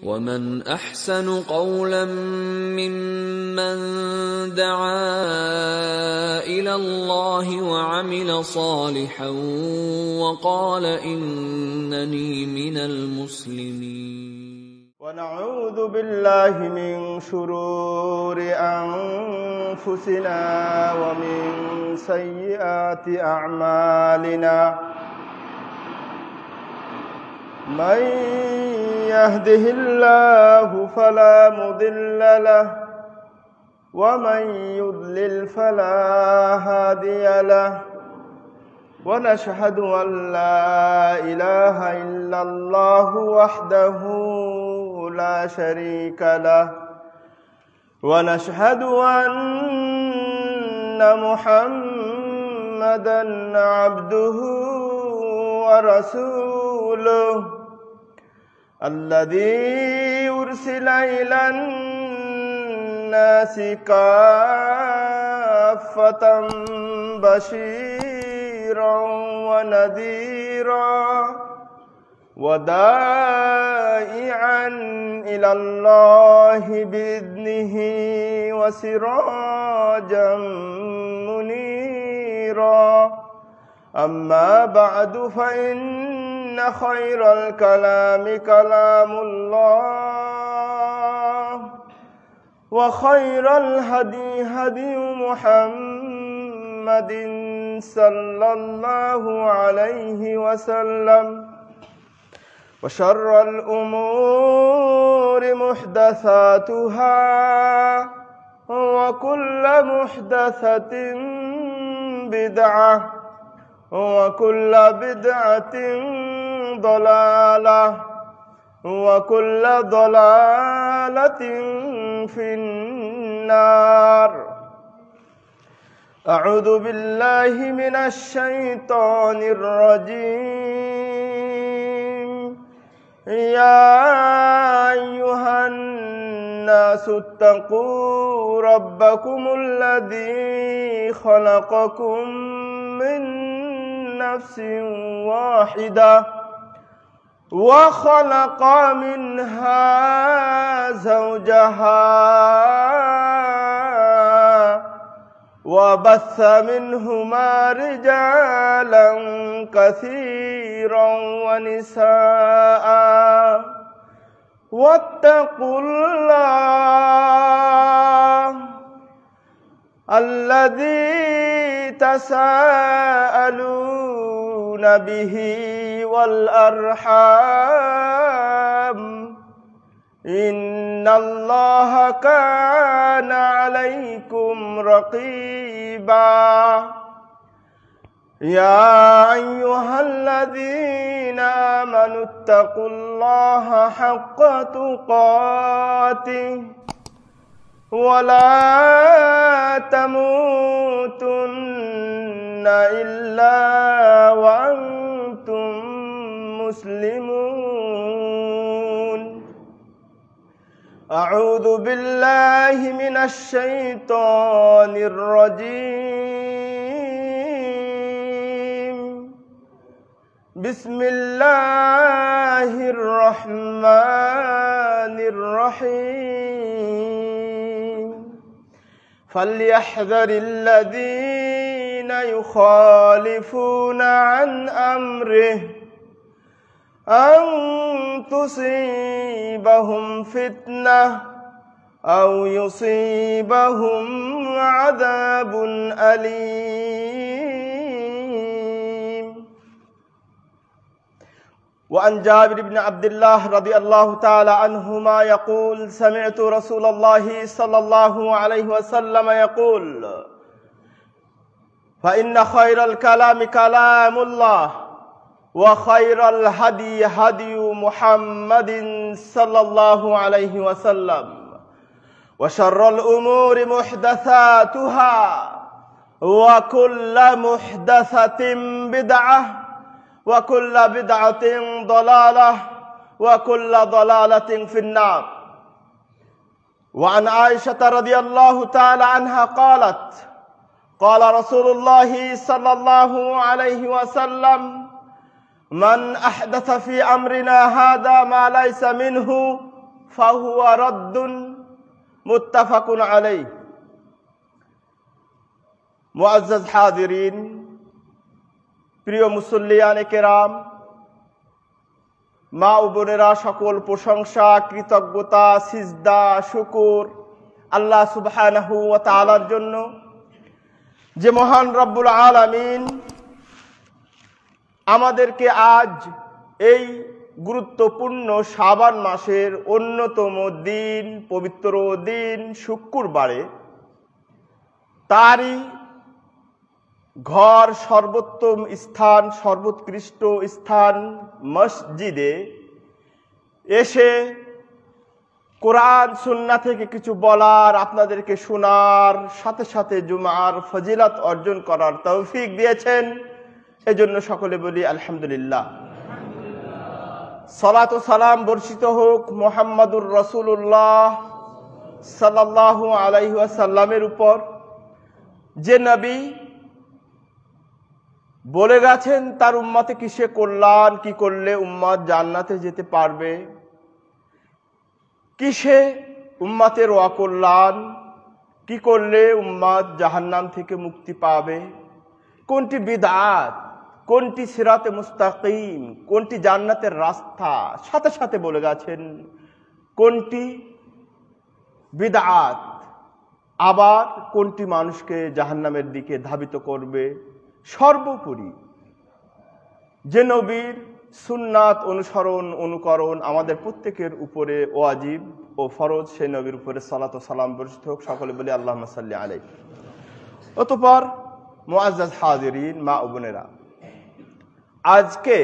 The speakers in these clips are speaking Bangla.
ومن احسن قولا ممن دعا الى الله وعمل صالحا وقال انني من المسلمين ونعوذ بالله من شرور انفسنا ومن سيئات اعمالنا من يهده الله فلا مضل له ومن يضلل فلا هادي له ونشهد أن لا إله إلا الله وحده لا شريك له ونشهد أن محمدا عبده ورسوله الذي يرسل إلى الناس كافة بشيرا ونذيرا ودائعا إلى الله بإذنه وسراجا منيرا أما بعد فإن إن خير الكلام كلام الله وخير الهدي هدي محمد صلى الله عليه وسلم وشر الأمور محدثاتها وكل محدثة بدعة وكل بدعة ضلالة وكل ضلالة في النار أعوذ بالله من الشيطان الرجيم يا أيها الناس اتقوا ربكم الذي خلقكم من نفس واحده وخلق منها زوجها وبث منهما رجالا كثيرا ونساء واتقوا الله الذي تساءلون به والأرحام إن الله كان عليكم رقيبا يا أيها الذين آمنوا اتقوا الله حق تقاته ولا تموتن إلا وأنتم مسلمون أعوذ بالله من الشيطان الرجيم بسم الله الرحمن الرحيم فليحذر الذين يخالفون عن أمره أن تصيبهم فتنة أو يصيبهم عذاب أليم وعن جابر بن عبد الله رضي الله تعالى عنهما يقول سمعت رسول الله صلى الله عليه وسلم يقول فإن خير الكلام كلام الله وخير الهدي هدي محمد صلى الله عليه وسلم وشر الأمور محدثاتها وكل محدثة بدعة وكل بدعة ضلالة وكل ضلالة في النار وعن عائشة رضي الله تعالى عنها قالت قال رسول الله صلى الله عليه وسلم من أحدث في أمرنا هذا ما ليس منه فهو رد متفق عليه মুআজ্জাজ হাজিরিন প্রিয় মুসল্লিয়ানে কেরাম মা ও বোনেরা সকল প্রশংসা কৃতজ্ঞতা সিজদা শুকুর আল্লাহ সুবহানাহু ওয়া তাআলার জন্য যে মহান রব্বুল আমিন আমাদেরকে আজ এই গুরুত্বপূর্ণ সাবান মাসের অন্যতম দিন পবিত্র দিন শুক্রবারে তারই ঘর সর্বোত্তম স্থান সর্বোৎকৃষ্ট স্থান মসজিদে এসে কোরআন সুন্না থেকে কিছু বলার আপনাদেরকে শোনার সাথে সাথে জুমার ফজিলত অর্জন করার তৌফিক দিয়েছেন এজন্য সকলে বলি আলহামদুলিল্লাহ সলাত সালাম বর্ষিত হোক মোহাম্মদুর রসুল্লাহ সাল্লাহ আলাইসাল্লামের উপর যে নবী বলে গেছেন তার উম্মাতে কিসে কল্যাণ কি করলে উম্মাদ জান্নাতে যেতে পারবে কিসে উম্মাতের অকল্যাণ কি করলে উম্মাদ জাহান্নাম থেকে মুক্তি পাবে কোনটি বিদাত কোনটি সিরাতে মুস্তাকিম কোনটি জান্নাতের রাস্তা সাথে সাথে বলে গেছেন কোনটি বিদাত আবার কোনটি মানুষকে জাহান্নামের দিকে ধাবিত করবে সর্বোপরি যে নবীর সুন্নাত অনুসরণ অনুকরণ আমাদের প্রত্যেকের উপরে ওয়াজিব ও ফরজ সেই নবীর উপরে সালাত সালাম বর্ষিত হোক সকলে বলি আল্লাহ সাল্লি আলাই অতপর মোয়াজ হাজরিন মা বোনেরা আজকে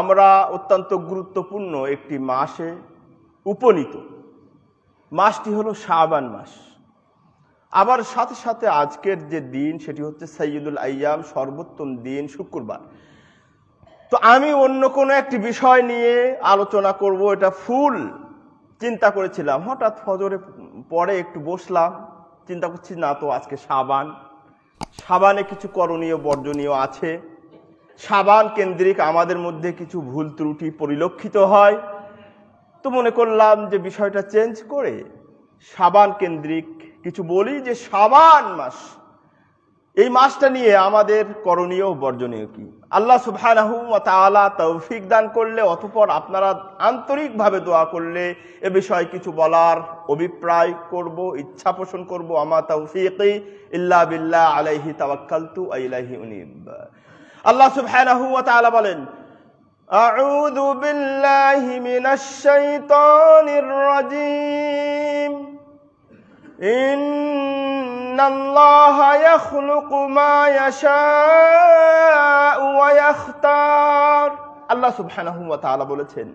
আমরা অত্যন্ত গুরুত্বপূর্ণ একটি মাসে উপনীত মাসটি হলো শাহবান মাস আবার সাথে সাথে আজকের যে দিন সেটি হচ্ছে সৈয়দুল আইয়াম সর্বোত্তম দিন শুক্রবার তো আমি অন্য কোনো একটি বিষয় নিয়ে আলোচনা করব এটা ফুল চিন্তা করেছিলাম হঠাৎ ফজরে পরে একটু বসলাম চিন্তা করছি না তো আজকে সাবান সাবানে কিছু করণীয় বর্জনীয় আছে সাবান কেন্দ্রিক আমাদের মধ্যে কিছু ভুল ত্রুটি পরিলক্ষিত হয় তো মনে করলাম যে বিষয়টা চেঞ্জ করে সাবান কেন্দ্রিক কিছু বলি যে সাবান মাস এই মাসটা নিয়ে আমাদের করণীয় বর্জনীয় কি আল্লাহ সুবাহ তাআলা তৌফিক দান করলে অতঃপর আপনারা আন্তরিকভাবে দোয়া করলে এ বিষয়ে কিছু বলার অভিপ্রায় করব ইচ্ছা পোষণ করবো আমা তৌফিক ইল্লা বিল্লাহ আলাইহি তাওয়াক্কালতু আলাহি উনিব আল্লাহ সুবাহ তাআলা বলেন বিল্লাহি মিনাশ শাইতানির রাজীম ইন ان الله يخلق ما يشاء ويختار আল্লাহ সুবহানাহু ওয়া বলেছেন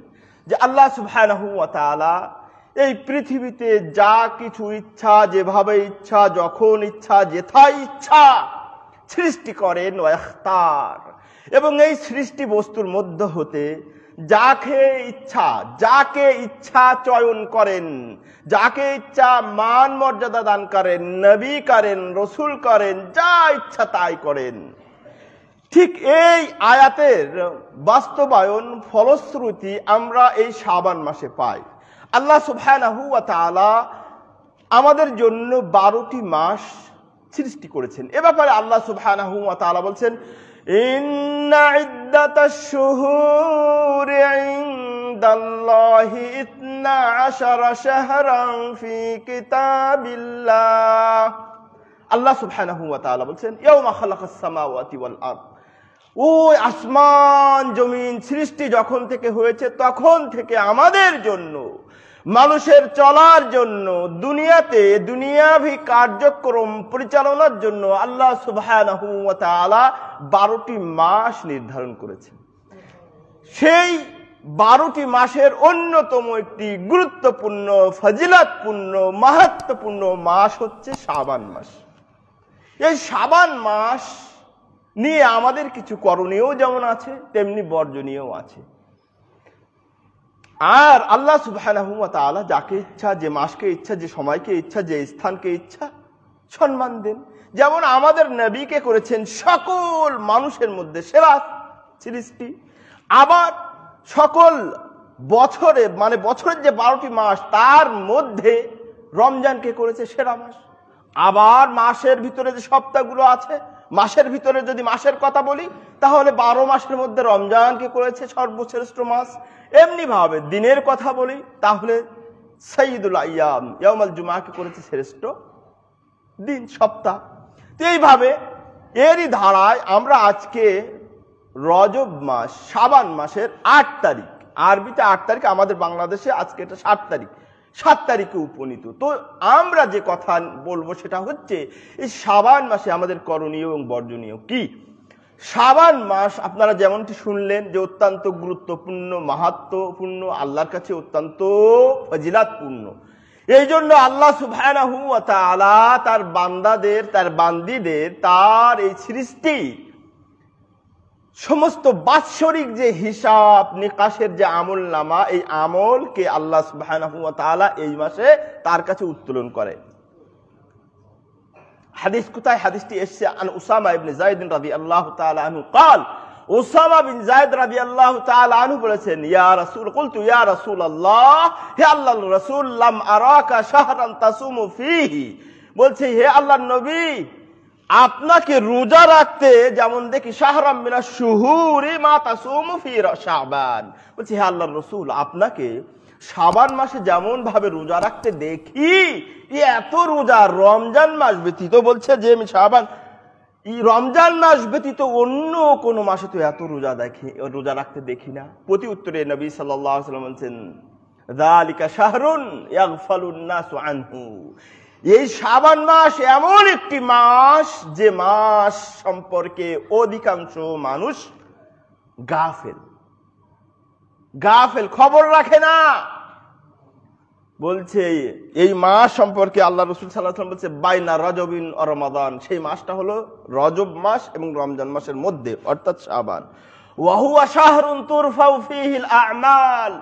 যে আল্লাহ সুবহানাহু ওয়া তাআলা এই পৃথিবীতে যা কিছু ইচ্ছা যেভাবে ইচ্ছা যখন ইচ্ছা যেথায় ইচ্ছা সৃষ্টি করেন ওয়াখতার এবং এই সৃষ্টি বস্তুর মধ্যে হতে যাকে ইচ্ছা যাকে ইচ্ছা চয়ন করেন যাকে ইচ্ছা মান মর্যাদা দান করেন নবী করেন রসুল করেন যা ইচ্ছা তাই করেন ঠিক এই আয়াতের বাস্তবায়ন ফলশ্রুতি আমরা এই সাবান মাসে পাই আল্লাহ সুবহানাহু ওয়া আমাদের জন্য বারোটি মাস সৃষ্টি করেছেন এ ব্যাপারে আল্লাহ সুবহানাহু ওয়া বলছেন عند الله اثنا عشر شهرا في كتاب الله আল্লাহ সুবহানাহু ওয়া তাআলা বলছেন ইয়াউমা খালাকাস সামাওয়াতি ওয়াল আরদ ওই আসমান জমিন সৃষ্টি যখন থেকে হয়েছে তখন থেকে আমাদের জন্য মানুষের চলার জন্য দুনিয়াতে দুনিয়াভি কার্যক্রম পরিচালনার জন্য আল্লাহ সুবাহ বারোটি মাস নির্ধারণ করেছেন সেই বারোটি মাসের অন্যতম একটি গুরুত্বপূর্ণ ফজিলাতপূর্ণ মাহাত্মপূর্ণ মাস হচ্ছে সাবান মাস এই সাবান মাস নিয়ে আমাদের কিছু করণীয় যেমন আছে তেমনি বর্জনীয় আছে আর আল্লাহ সুবাহ যাকে ইচ্ছা যে মাসকে ইচ্ছা যে সময়কে ইচ্ছা যে স্থানকে ইচ্ছা সম্মান দেন যেমন আমাদের নবীকে করেছেন সকল মানুষের মধ্যে সেরা সৃষ্টি আবার সকল বছরে মানে বছরের যে বারোটি মাস তার মধ্যে রমজানকে করেছে সেরা মাস আবার মাসের ভিতরে যে সপ্তাহগুলো আছে মাসের ভিতরে যদি মাসের কথা বলি তাহলে বারো মাসের মধ্যে রমজানকে করেছে সর্বশ্রেষ্ঠ মাস এমনিভাবে দিনের কথা বলি তাহলে সঈদুল আয়াম ইয়ামাল জুমাকে করেছে শ্রেষ্ঠ দিন সপ্তাহ তো এইভাবে এরই ধারায় আমরা আজকে রজব মাস সাবান মাসের আট তারিখ আরবিতে আট তারিখ আমাদের বাংলাদেশে আজকে এটা সাত তারিখ সাত তারিখে উপনীত তো আমরা যে কথা বলবো সেটা হচ্ছে এই সাবান মাসে আমাদের করণীয় এবং বর্জনীয় কি সাবান মাস আপনারা যেমনটি শুনলেন যে অত্যন্ত গুরুত্বপূর্ণ মাহাত্মপূর্ণ আল্লাহর কাছে অত্যন্ত ফজিলাতপূর্ণ এই জন্য আল্লাহ সুভায়নাহু তার বান্দাদের তার বান্দিদের তার এই সৃষ্টি সমস্ত বাৎসরিক যে হিসাব নিকাশের যে আমল নামা এই আমলকে আল্লাহ সুবাহ এই মাসে তার কাছে উত্তোলন করে হাদিস কোথায় হাদিসটি এসছে আন উসামা ইবনে জায়দিন রাবি আল্লাহ আনহু কাল উসামা বিন জায়দ রাবি আল্লাহ আনহু বলেছেন ইয়া রাসূল কুলতু ইয়া রসুল আল্লাহ হে আল্লাহ রাসূল লাম আরাকা শাহরান তাসুমু ফিহি বলছে হে আল্লাহর নবী আপনাকে রোজা রাখতে যেমন দেখি মাতা সাবান বলছি আল্লাহ রসুল আপনাকে সাবান মাসে যেমন ভাবে রোজা রাখতে দেখি এত রোজা রমজান মাস ব্যতীত বলছে যে আমি সাবান রমজান মাস ব্যতীত অন্য কোনো মাসে তো এত রোজা দেখে রোজা রাখতে দেখি না প্রতি উত্তরে নবী সাল্লাম বলছেন শাহরুন এই সাবান মাস এমন একটি মাস যে মাস সম্পর্কে অধিকাংশ মানুষ গাফেল গাফেল খবর রাখে না বলছে এই মাস সম্পর্কে আল্লাহ রসুল সাল্লাহাম বলছে বাইনা রজবিন রমাদান সেই মাসটা হলো রজব মাস এবং রমজান মাসের মধ্যে অর্থাৎ সাবান ওয়াহুয়া শাহরুন তুরফাউফিহিল আমাল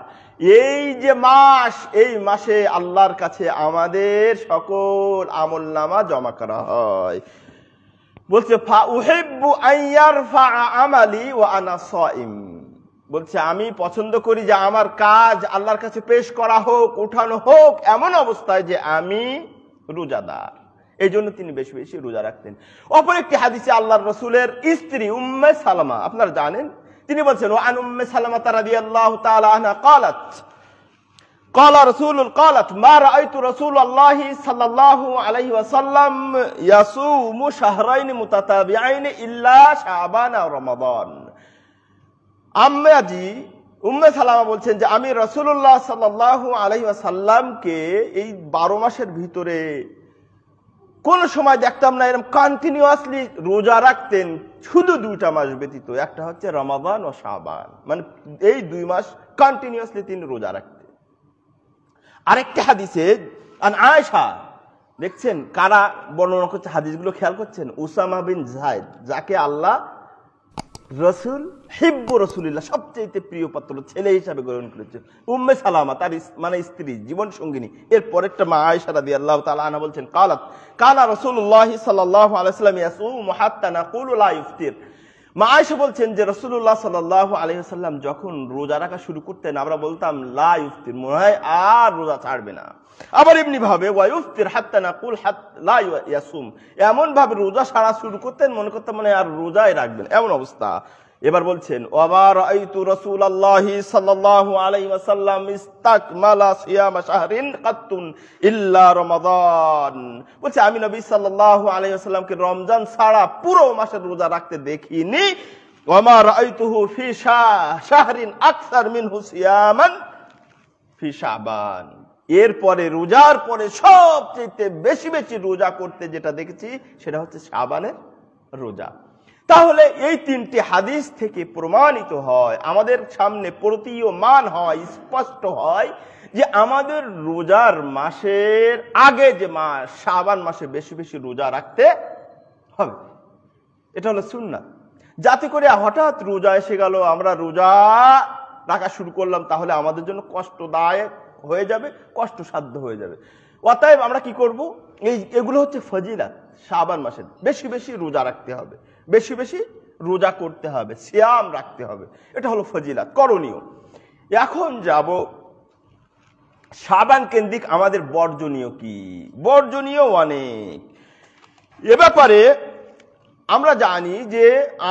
এই যে মাস এই মাসে আল্লাহর কাছে আমাদের সকল আমল নামা জমা করা হয় বলছে আনা বলছে আমি পছন্দ করি যে আমার কাজ আল্লাহর কাছে পেশ করা হোক উঠানো হোক এমন অবস্থায় যে আমি রোজাদার এই জন্য তিনি বেশি বেশি রোজা রাখতেন অপর একটি হাদিসে আল্লাহর রসুলের স্ত্রী উম্মে সালামা আপনারা জানেন তিনি বলছেন ও আনুমে তালা কালাত قال رسول قالت ما رايت رسول الله صلى الله عليه وسلم يصوم شهرين متتابعين الا شعبان ورمضان আম্মা জি উম্মে সালামা বলছেন যে আমি রাসূলুল্লাহ সাল্লাল্লাহু আলাইহি ওয়াসাল্লামকে এই বারো মাসের ভিতরে কোনো সময় দেখতাম না এরকম কন্টিনিউয়াসলি রোজা রাখতেন শুধু দুইটা মাস ব্যতীত একটা হচ্ছে রমাবান ও শাহবান মানে এই দুই মাস কন্টিনিউয়াসলি তিনি রোজা রাখতেন আরেকটা হাদিসে আয়সা দেখছেন কারা বর্ণনা করছে হাদিসগুলো খেয়াল করছেন ওসামা বিন জাহেদ যাকে আল্লাহ রসুল হিব্য রসুলিল্লাহ সবচেয়ে প্রিয় পাত্র ছেলে হিসাবে গ্রহণ করেছেন উম্মে সালামা তার মানে স্ত্রী জীবন সঙ্গিনী এর পরেরটা মা আয়সা রাদি আল্লাহ তালা বলছেন কালাত কালা রসুল্লাহ সাল্লাহ আলাইসালাম ইয়াসু মহাত্তানা কুলুল্লাহ ইফতির মা আয়সা বলছেন যে রসুল্লাহ সাল্লাহ আলহিহাল্লাম যখন রোজা রাখা শুরু করতেন আমরা বলতাম লা ইফতির মনে হয় আর রোজা ছাড়বে না আবার এমনি ভাবে ওয়াইফতির হাত্তা না কুল হাত লাসুম এমন ভাবে রোজা সারা শুরু করতেন মনে করতাম মনে আর রোজাই রাখবেন এমন অবস্থা এবার বলছেন ওয়ামার আইতু রসুল আল্লাহি সাল্লাল্লাহু আলাইহি ওয়াসাল্লাম ইস্তাকমালা সিয়াম শাহরিন কাতুন ইল্লা রমাদান বলছে আমি নবী সাল্লাল্লাহু আলাইহি ওয়াসাল্লামকে রমজান ছাড়া পুরো মাসের রোজা রাখতে দেখিনি ওমা আইতুহু ফি শাহরিন আকসার মিনহু সিয়ামান ফি শাবান এরপরে রোজার পরে সবচেয়ে বেশি বেশি রোজা করতে যেটা দেখেছি সেটা হচ্ছে শাবানের রোজা তাহলে এই তিনটি হাদিস থেকে প্রমাণিত হয় আমাদের সামনে প্রতীয়মান হয় স্পষ্ট হয় যে আমাদের রোজার মাসের আগে যে মাস শাবান মাসে বেশি বেশি রোজা রাখতে হবে এটা হলো সুন্না যাতে করে হঠাৎ রোজা এসে গেল আমরা রোজা রাখা শুরু করলাম তাহলে আমাদের জন্য কষ্টদায়ক হয়ে যাবে কষ্টসাধ্য হয়ে যাবে অতএব আমরা কি করব এই এগুলো হচ্ছে ফজিলা সাবান মাসের বেশি বেশি রোজা রাখতে হবে বেশি বেশি রোজা করতে হবে শ্যাম রাখতে হবে এটা হলো ফজিলাত করণীয় এখন যাব সাবান কেন্দ্রিক আমাদের বর্জনীয় কি বর্জনীয় অনেক এ ব্যাপারে আমরা জানি যে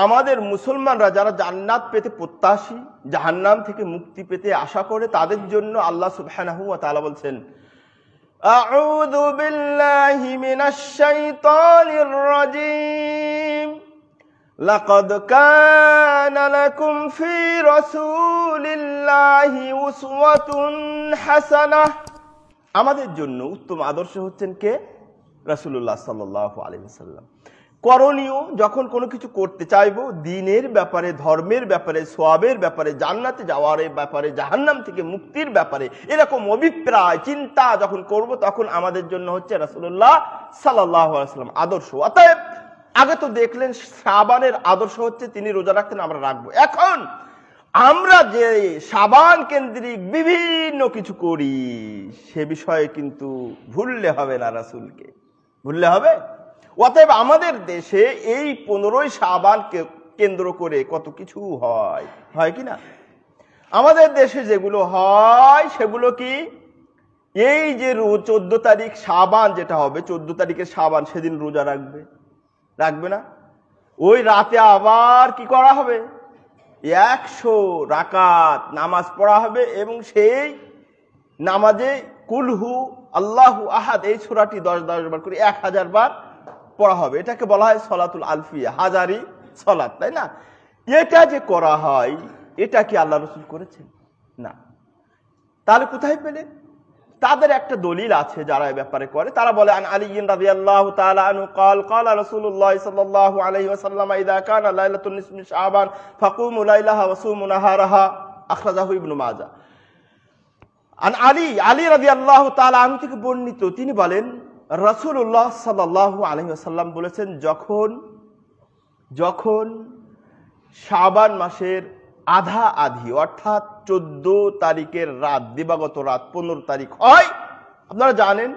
আমাদের মুসলমানরা যারা জান্নাত পেতে প্রত্যাশী জাহান্নাম থেকে মুক্তি পেতে আশা করে তাদের জন্য আল্লাহ সুবহানাহ ওয়া তাআলা বলছেন আউযু বিল্লাহি মিনাশ শাইতানির রাজীম لقد كان لكم في رسول الله أسوة حسنة আমাদের জন্য উত্তম আদর্শ হচ্ছেন কে রাসুল্লাহ সাল্লাহ আলহিসাল্লাম করণীয় যখন কোনো কিছু করতে চাইব দিনের ব্যাপারে ধর্মের ব্যাপারে সোয়াবের ব্যাপারে জান্নাতে যাওয়ার ব্যাপারে জাহান্নাম থেকে মুক্তির ব্যাপারে এরকম অভিপ্রায় চিন্তা যখন করব তখন আমাদের জন্য হচ্ছে রাসুল্লাহ সাল্লাহ আলাইসাল্লাম আদর্শ অতএব আগে তো দেখলেন সাবানের আদর্শ হচ্ছে তিনি রোজা রাখতেন আমরা রাখবো এখন আমরা যে সাবান কেন্দ্রিক বিভিন্ন কিছু করি সে বিষয়ে কিন্তু ভুললে হবে না রাসুলকে ভুললে হবে অতএব আমাদের দেশে এই পনেরোই সাবান কেন্দ্র করে কত কিছু হয় হয় কি না আমাদের দেশে যেগুলো হয় সেগুলো কি এই যে চোদ্দ তারিখ সাবান যেটা হবে চোদ্দ তারিখের সাবান সেদিন রোজা রাখবে রাখবে না ওই রাতে আবার কি করা হবে একশো রাকাত নামাজ পড়া হবে এবং সেই নামাজে কুলহু আল্লাহু আহাদ এই ছোড়াটি দশ দশ বার করে এক হাজার বার পড়া হবে এটাকে বলা হয় সলাতুল আলফিয়া হাজারি সলাত তাই না এটা যে করা হয় এটা কি আল্লাহ রসুল করেছেন না তাহলে কোথায় পেলেন তাদের একটা দলিল আছে যারা এ ব্যাপারে করে তারা বলে আন আলী রাদিয়াল্লাহু তাআলা আনু কল কল রসুল্লাহ সাল্লাহ আলাইহি ওসাল্লাম ইদা কান আল্লাহ শাহবান ফাকুম উলাইলাহ ওসুমুনাহারাহা আখরাজাহু ইবনু মাজা আন আলী আলী রাজি আল্লাহ তালু থেকে বর্ণিত তিনি বলেন রসুল্লাহ সাল্লাল্লাহু আলাইহি আসাল্লাম বলেছেন যখন যখন শাবান মাসের আধা আধি অর্থাৎ চোদ্দ তারিখের রাত দিবাগত রাত পনেরো তারিখ হয় আপনারা জানেন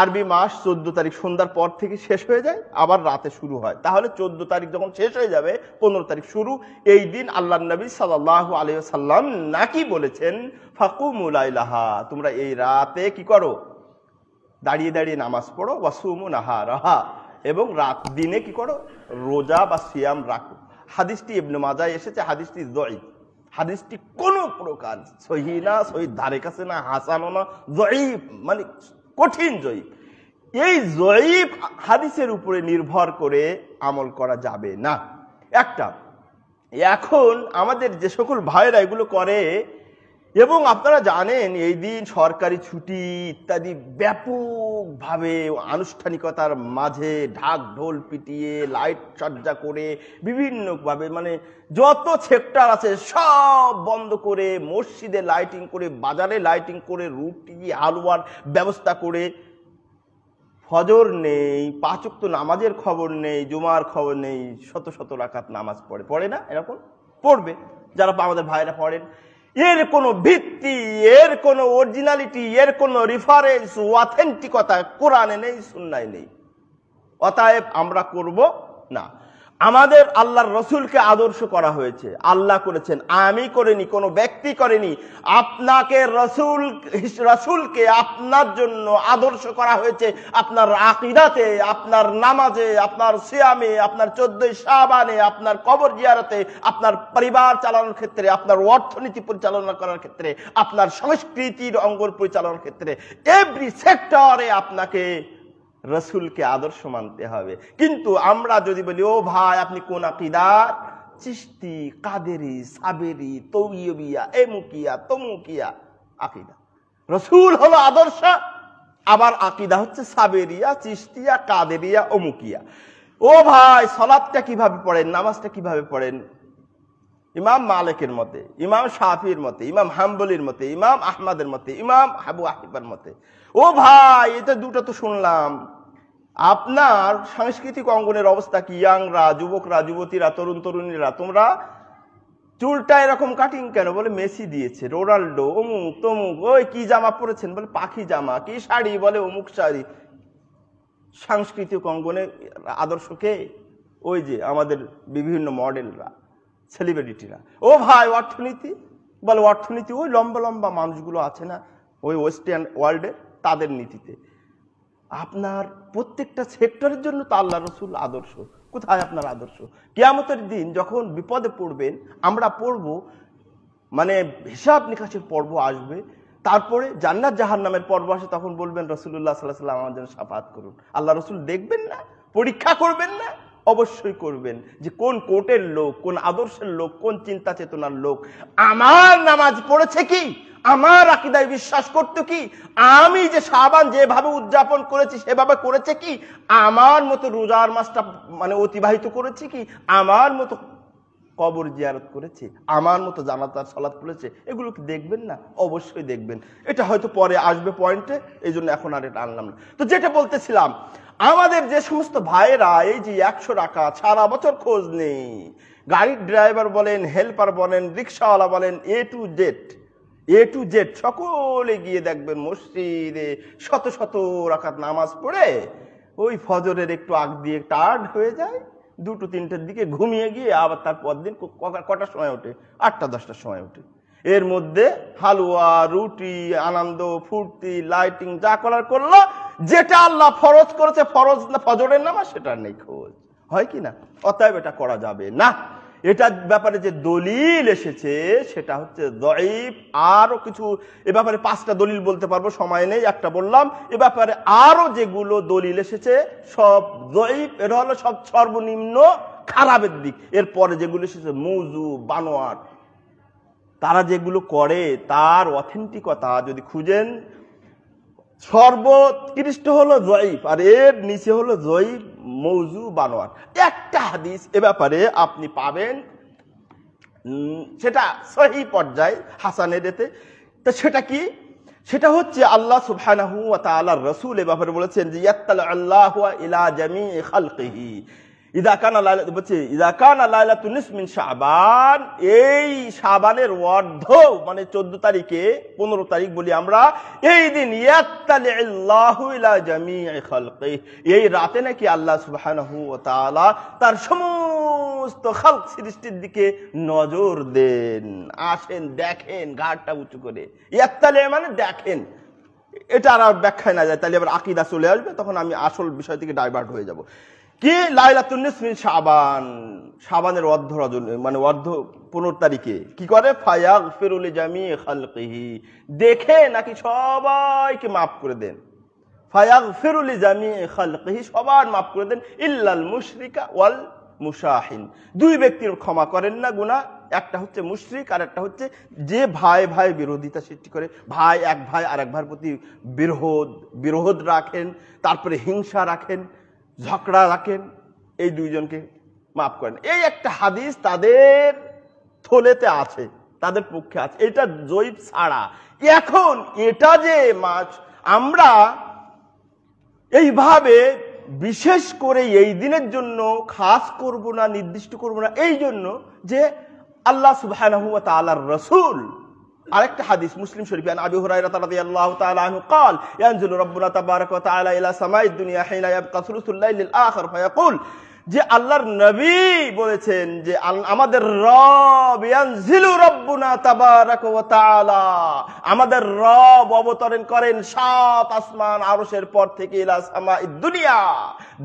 আরবি মাস চোদ্দ তারিখ সন্ধ্যার পর থেকে শেষ হয়ে যায় আবার রাতে শুরু হয় তাহলে চোদ্দ তারিখ যখন শেষ হয়ে যাবে পনেরো তারিখ শুরু এই দিন আল্লাহ নবী সাল আলী সাল্লাম নাকি বলেছেন ফাকুমুলাইলাহা তোমরা এই রাতে কি করো দাঁড়িয়ে দাঁড়িয়ে নামাজ পড়ো ওয়াসুমু নাহা রাহা এবং রাত দিনে কি করো রোজা বা সিয়াম রাখো হাদিসটি ইবনু মাজায় এসেছে হাদিসটি জয়ী হাদিসটি কোন প্রকার সহি না সহি ধারে কাছে না হাসানো না জয়ীফ মানে কঠিন জয়ীফ এই জয়ীফ হাদিসের উপরে নির্ভর করে আমল করা যাবে না একটা এখন আমাদের যে সকল ভাইরা এগুলো করে এবং আপনারা জানেন এই দিন সরকারি ছুটি ইত্যাদি ব্যাপকভাবে আনুষ্ঠানিকতার মাঝে ঢাক ঢোল পিটিয়ে লাইট সজ্জা করে বিভিন্নভাবে মানে যত সেক্টর আছে সব বন্ধ করে মসজিদে লাইটিং করে বাজারে লাইটিং করে রুটি হালুয়ার ব্যবস্থা করে ফজর নেই পাচক্ত নামাজের খবর নেই জুমার খবর নেই শত শত রাখাত নামাজ পড়ে পড়ে না এরকম পড়বে যারা আমাদের ভাইরা পড়েন এর কোনো ভিত্তি এর কোনো অরিজিনালিটি এর কোনো রিফারেন্স অথেন্টিকতা কোরআনে নেই সুন্নায় নেই অতএব আমরা করব না আমাদের আল্লাহর রসুলকে আদর্শ করা হয়েছে আল্লাহ করেছেন আমি করিনি কোনো ব্যক্তি করেনি আপনাকে রসুল রসুলকে আপনার জন্য আদর্শ করা হয়েছে আপনার আকিদাতে আপনার নামাজে আপনার সিয়ামে আপনার চোদ্দই সাবানে আপনার কবর জিয়ারাতে আপনার পরিবার চালানোর ক্ষেত্রে আপনার অর্থনীতি পরিচালনা করার ক্ষেত্রে আপনার সংস্কৃতির অঙ্গন পরিচালনার ক্ষেত্রে এভরি সেক্টরে আপনাকে রসুলকে আদর্শ মানতে হবে কিন্তু আমরা যদি বলি ও ভাই আপনি কোন আকিদার চিস্তি কাদেরি সাবেরি এ এমুকিয়া তমুকিয়া আকিদা রসুল হলো আদর্শ আবার আকিদা হচ্ছে সাবেরিয়া চিস্তিয়া কাদেরিয়া অমুকিয়া ও ভাই সলাদটা কিভাবে পড়েন নামাজটা কিভাবে পড়েন ইমাম মালিকের মতে ইমাম শাহির মতে ইমাম হাম্বলির মতে ইমাম আহমদের মতে ইমাম হাবু আহিবার মতে ও ভাই এটা দুটো তো শুনলাম আপনার সাংস্কৃতিক অঙ্গনের অবস্থা কি ইয়াংরা যুবকরা যুবতীরা তরুণ তরুণীরা তোমরা চুলটা এরকম কাটিং কেন বলে মেসি দিয়েছে রোনাল্ডো অমুক তমুক ওই কি জামা পরেছেন বলে পাখি জামা কি শাড়ি বলে অমুক শাড়ি সাংস্কৃতিক অঙ্গনে আদর্শকে ওই যে আমাদের বিভিন্ন মডেলরা সেলিব্রিটিরা ও ভাই অর্থনীতি বলে অর্থনীতি ওই লম্বা লম্বা মানুষগুলো আছে না ওই ওয়েস্টার্ন ওয়ার্ল্ডে তাদের নীতিতে আপনার প্রত্যেকটা সেক্টরের জন্য তো আল্লাহ রসুল আদর্শ কোথায় আপনার আদর্শ কেয়ামতের দিন যখন বিপদে পড়বেন আমরা পড়ব মানে হিসাব নিকাশের পর্ব আসবে তারপরে জান্নাত জাহার নামের পর্ব আসে তখন বলবেন রসুল্লাহ সাল্লাহ সাল্লাম আমাদের সাফাত করুন আল্লাহ রসুল দেখবেন না পরীক্ষা করবেন না অবশ্যই করবেন যে কোন কোর্টের লোক কোন আদর্শের লোক কোন চিন্তা চেতনার লোক আমার নামাজ পড়েছে কি আমার আকিদায় বিশ্বাস করত কি আমি যে সাবান যেভাবে উদযাপন করেছি সেভাবে করেছে কি আমার মতো রোজার মাসটা মানে অতিবাহিত করেছে কি আমার মতো কবর জিয়ারত করেছে আমার মতো জানাতার সালাদ পড়েছে এগুলো কি দেখবেন না অবশ্যই দেখবেন এটা হয়তো পরে আসবে পয়েন্টে এই জন্য এখন আর এটা আনলাম না তো যেটা বলতেছিলাম আমাদের যে সমস্ত ভাইয়েরা এই যে একশো টাকা সারা বছর খোঁজ নেই গাড়ির ড্রাইভার বলেন হেল্পার বলেন রিক্সাওয়ালা বলেন A to Z A to Z সকলে গিয়ে দেখবেন মসজিদে শত শত রাখাত নামাজ পড়ে ওই ফজরের একটু আগ দিয়ে টার্ড হয়ে যায় দুটো তিনটের দিকে ঘুমিয়ে গিয়ে আবার তার দিন কটার সময় ওঠে আটটা দশটার সময় ওঠে এর মধ্যে হালুয়া রুটি আনন্দ ফুর্তি লাইটিং যা করার করলো যেটা আল্লাহ ফরজ করেছে ফরজ না ফজরের নামা সেটা নেই খোঁজ হয় কি না অতএব এটা করা যাবে না এটার ব্যাপারে যে দলিল এসেছে সেটা হচ্ছে দয়ীফ আরও কিছু এ ব্যাপারে পাঁচটা দলিল বলতে পারবো সময় নেই একটা বললাম এ ব্যাপারে আরও যেগুলো দলিল এসেছে সব দয়ীফ এটা হলো সব সর্বনিম্ন খারাপের দিক এরপরে যেগুলো এসেছে মৌজু বানোয়ার তারা যেগুলো করে তার অথেন্টিকতা যদি খুঁজেন সর্বোৎকৃষ্ট হলো জয়ীফ আর এর নিচে হলো জয়ীফ মৌজু বানোয়ার একটা হাদিস এ ব্যাপারে আপনি পাবেন সেটা সহি পর্যায়ে হাসানের এতে তো সেটা কি সেটা হচ্ছে আল্লাহ সুবহানাহু ওয়া তাআলার রাসূল এ ব্যাপারে বলেছেন যে ইয়াত্তাল আল্লাহ ইলা জামি খালকেহি লাইলা লাইলা বলছি মিন শাবান এই শাবানের অর্ধ মানে চোদ্দ তারিখে পনেরো তারিখ বলি আমরা এই দিন এই রাতে নাকি আল্লাহ সুবাহ তার সমস্ত খালক সৃষ্টির দিকে নজর দেন আসেন দেখেন ঘাটটা উঁচু করে ইয়াত্তালে মানে দেখেন এটা আর ব্যাখ্যায় না যায় তাহলে আবার আকিদা চলে আসবে তখন আমি আসল বিষয় থেকে ডাইভার্ট হয়ে যাব। কি লাইলাতুন্নিসমিন শাবান শাবানের অর্ধ রজনী মানে অর্ধ পনেরো তারিখে কি করে ফায়াক ফিরুল জামি খালকিহি দেখে নাকি সবাইকে মাফ করে দেন ফায়াক ফিরুল জামি খালকিহি সবার মাফ করে দেন ইল্লাল মুশরিকা ওয়াল মুশাহিন দুই ব্যক্তির ক্ষমা করেন না গুণা একটা হচ্ছে মুশরিক আর একটা হচ্ছে যে ভাই ভাই বিরোধিতা সৃষ্টি করে ভাই এক ভাই আর এক ভাইয়ের প্রতি বিরোধ বিরোধ রাখেন তারপরে হিংসা রাখেন ঝগড়া রাখেন এই দুইজনকে মাফ করেন এই একটা হাদিস তাদের থলেতে আছে তাদের পক্ষে আছে এটা জৈব ছাড়া এখন এটা যে মাছ আমরা এইভাবে বিশেষ করে এই দিনের জন্য খাস করব না নির্দিষ্ট করব না এই জন্য যে আল্লাহ সুবাহ রসুল আরেকটা হাদিস মুসলিম শরীফ আন আবি رضي রাদিয়াল্লাহু তাআলা আনহু قال ينزل ربنا تبارك وتعالى الى سماء الدنيا حين يبقى ثلث الليل الاخر فيقول যে আল্লাহর নবী বলেছেন যে আমাদের আমাদের রব অবতরণ করেন সাত আসমান আরসের পর থেকে দুনিয়া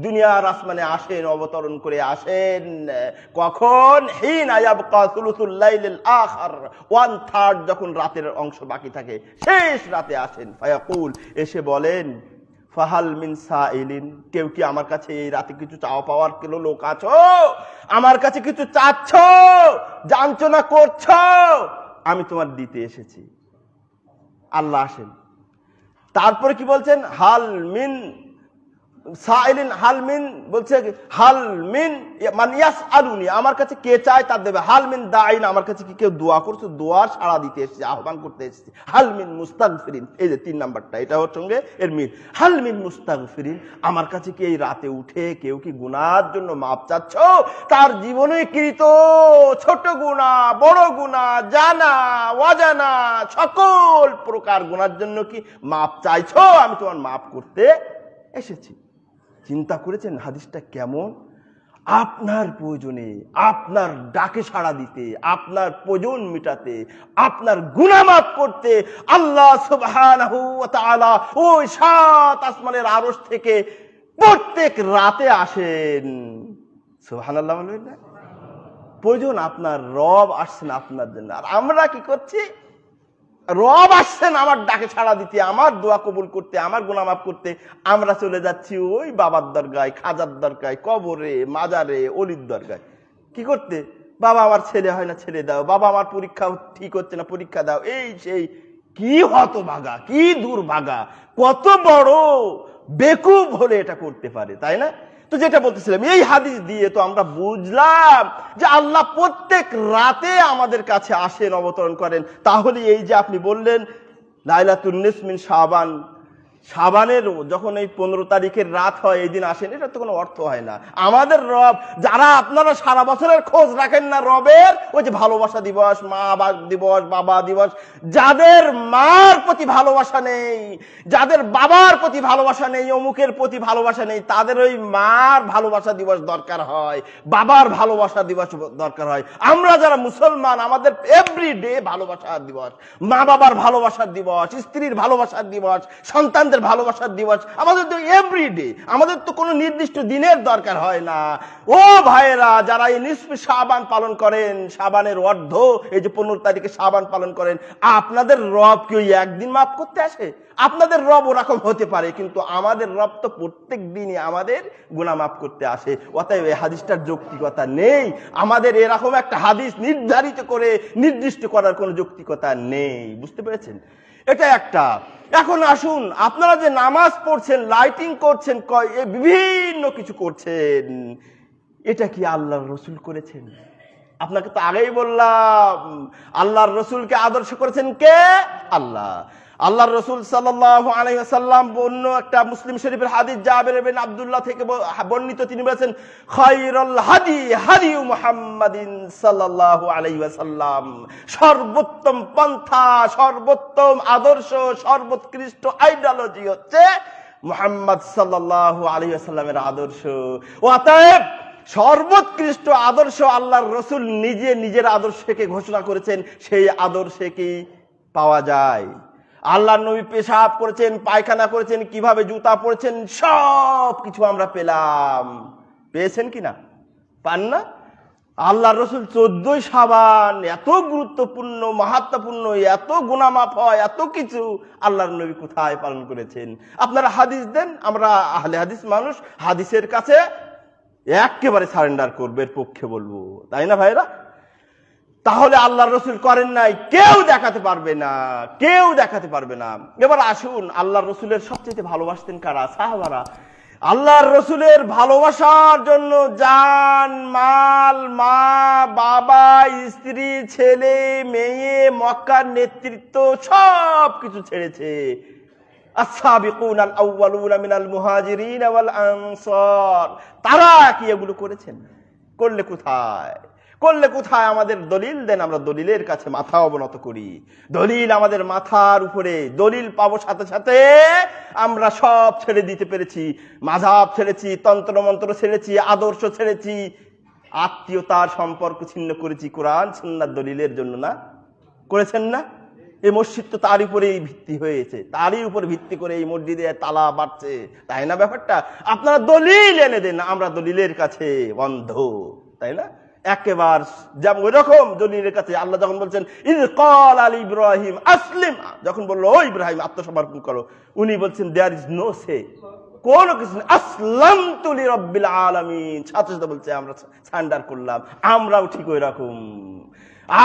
দুনিয়ার আসমানে আসেন অবতরণ করে আসেন কখন হিন আখার ওয়ান থার্ড যখন রাতের অংশ বাকি থাকে শেষ রাতে আসেন ফায়াকুল এসে বলেন ফাহাল মিন সাইলিন কেউ কি আমার কাছে এই রাতে কিছু চাওয়া পাওয়ার কেন লোক আছো আমার কাছে কিছু চাচ্ছ জানছো না করছ আমি তোমার দিতে এসেছি আল্লাহ আসেন তারপরে কি বলছেন হাল মিন সাইলিন হালমিন বলছে হালমিন মানে ইয়াস আলুনি আমার কাছে কে চায় তার দেবে হালমিন দাইন আমার কাছে কি কেউ দোয়া করছে দোয়ার সাড়া দিতে এসেছে আহ্বান করতে এসেছে হালমিন মুস্তাক ফিরিন এই যে তিন নাম্বারটা এটা ওর সঙ্গে এর মিল হালমিন মুস্তাক ফিরিন আমার কাছে কি এই রাতে উঠে কেউ কি গুনার জন্য মাপ চাচ্ছ তার জীবনে কৃত ছোট গুণা বড় গুণা জানা অজানা সকল প্রকার গুণার জন্য কি মাপ চাইছো আমি তোমার মাপ করতে এসেছি চিন্তা করেছেন হাদিসটা কেমন আপনার প্রয়োজনে আপনার ডাকে সাড়া দিতে আপনার প্রয়োজন মেটাতে আপনার গুণামাপ করতে আল্লাহ তাআলা ওই সাত আসমানের আড়স থেকে প্রত্যেক রাতে আসেন সুহান আল্লাহ বলবেন না প্রয়োজন আপনার রব আসছেন আপনার জন্য আর আমরা কি করছি রব আসছেন আমার ডাকে ছাড়া দিতে আমার দোয়া কবুল করতে আমার গোলামাপ করতে আমরা চলে যাচ্ছি ওই বাবার দরগায় খাজার দরগায় কবরে মাজারে অলির দরগায় কি করতে বাবা আমার ছেলে হয় না ছেলে দাও বাবা আমার পরীক্ষা ঠিক হচ্ছে না পরীক্ষা দাও এই সেই কি হতভাগা কি দূর ভাগা কত বড় বেকুব হলে এটা করতে পারে তাই না তো যেটা বলতেছিলাম এই হাদিস দিয়ে তো আমরা বুঝলাম যে আল্লাহ প্রত্যেক রাতে আমাদের কাছে আসেন অবতরণ করেন তাহলে এই যে আপনি বললেন নিসমিন শাহবান সাবানের যখন এই পনেরো তারিখের রাত হয় এই দিন আসেন এটা তো কোনো অর্থ হয় না আমাদের রব যারা আপনারা সারা বছরের খোঁজ রাখেন না রবের ওই যে ভালোবাসা দিবস মা দিবস বাবা দিবস যাদের মার প্রতি ভালোবাসা নেই যাদের বাবার প্রতি ভালোবাসা নেই অমুকের প্রতি ভালোবাসা নেই তাদের ওই মার ভালোবাসা দিবস দরকার হয় বাবার ভালোবাসা দিবস দরকার হয় আমরা যারা মুসলমান আমাদের এভরিডে ভালোবাসার দিবস মা বাবার ভালোবাসার দিবস স্ত্রীর ভালোবাসার দিবস সন্তানদের আমাদের ভালোবাসার দিবস আমাদের তো এভরিডে আমাদের তো কোনো নির্দিষ্ট দিনের দরকার হয় না ও ভাইরা যারা এই নিষ্প সাবান পালন করেন সাবানের অর্ধ এই যে পনেরো তারিখে সাবান পালন করেন আপনাদের রব কেউ একদিন মাফ করতে আসে আপনাদের রব ওরকম হতে পারে কিন্তু আমাদের রব তো প্রত্যেক দিনই আমাদের গুণা মাফ করতে আসে অতএব এই হাদিসটার যৌক্তিকতা নেই আমাদের এরকম একটা হাদিস নির্ধারিত করে নির্দিষ্ট করার কোনো যৌক্তিকতা নেই বুঝতে পেরেছেন এটা একটা এখন আসুন আপনারা যে নামাজ পড়ছেন লাইটিং করছেন বিভিন্ন কিছু করছেন এটা কি আল্লাহ রসুল করেছেন আপনাকে তো আগেই বললাম আল্লাহর রসুলকে আদর্শ করেছেন কে আল্লাহ আল্লাহ রসুল সাল্লাম অন্য একটা মুসলিম শরীফের হাদিস জাবের বিন আবদুল্লাহ থেকে বর্ণিত তিনি বলেছেন খৈরল হাদি হাদি মুহাম্মাদিন আলাইসাল্লাম সর্বোত্তম পন্থা সর্বোত্তম আদর্শ সর্বোৎকৃষ্ট আইডিয়ালজি হচ্ছে মুহাম্মদ সাল্লাহ আলাইসাল্লামের আদর্শ অতএব সর্বোৎকৃষ্ট আদর্শ আল্লাহর রসুল নিজে নিজের আদর্শকে ঘোষণা করেছেন সেই আদর্শে কি পাওয়া যায় আল্লাহ নবী পেশাব করেছেন পায়খানা করেছেন কিভাবে জুতা পরেছেন সব কিছু আমরা পেলাম পেয়েছেন কি না পান না আল্লাহ রসুল চোদ্দই সাবান এত গুরুত্বপূর্ণ মাহাত্মপূর্ণ এত গুণামাপ হয় এত কিছু আল্লাহর নবী কোথায় পালন করেছেন আপনারা হাদিস দেন আমরা আহলে হাদিস মানুষ হাদিসের কাছে একেবারে সারেন্ডার করবে পক্ষে বলবো তাই না ভাইরা তাহলে আল্লাহ রসুল করেন নাই কেউ দেখাতে পারবে না কেউ দেখাতে পারবে না এবার আসুন আল্লাহ রসুলের সবচেয়ে ভালোবাসতেন কারা সাহাবারা আল্লাহর রসুলের ভালোবাসার জন্য যান মাল মা বাবা স্ত্রী ছেলে মেয়ে মক্কার নেতৃত্ব সব কিছু ছেড়েছে তারা কি এগুলো করেছেন করলে কোথায় করলে কোথায় আমাদের দলিল দেন আমরা দলিলের কাছে মাথা অবনত করি দলিল আমাদের মাথার উপরে দলিল পাবো সাথে সাথে আমরা সব ছেড়ে দিতে পেরেছি মাঝাব ছেড়েছি তন্ত্রমন্ত্র ছেড়েছি আদর্শ ছেড়েছি আত্মীয়তার সম্পর্ক ছিন্ন করেছি কোরআন সুন্নার দলিলের জন্য না করেছেন না এই মসজিদ তো তার উপরেই ভিত্তি হয়েছে তারই উপর ভিত্তি করে এই মসজিদে তালা বাড়ছে তাই না ব্যাপারটা আপনারা দলিল এনে দেন আমরা দলিলের কাছে বন্ধ তাই না একেবার যেমন ওই রকম দলিলের কাছে আল্লাহ যখন বলছেন ইদ কল আল ইব্রাহিম আসলিম যখন বললো ও ইব্রাহিম আত্মসমর্পণ করো উনি বলছেন দেয়ার ইজ নো সে কোনো কিছু আসলাম তুলি রব্বিল আলমিন ছাত্র বলছে আমরা সান্ডার করলাম আমরাও ঠিক ওই রকম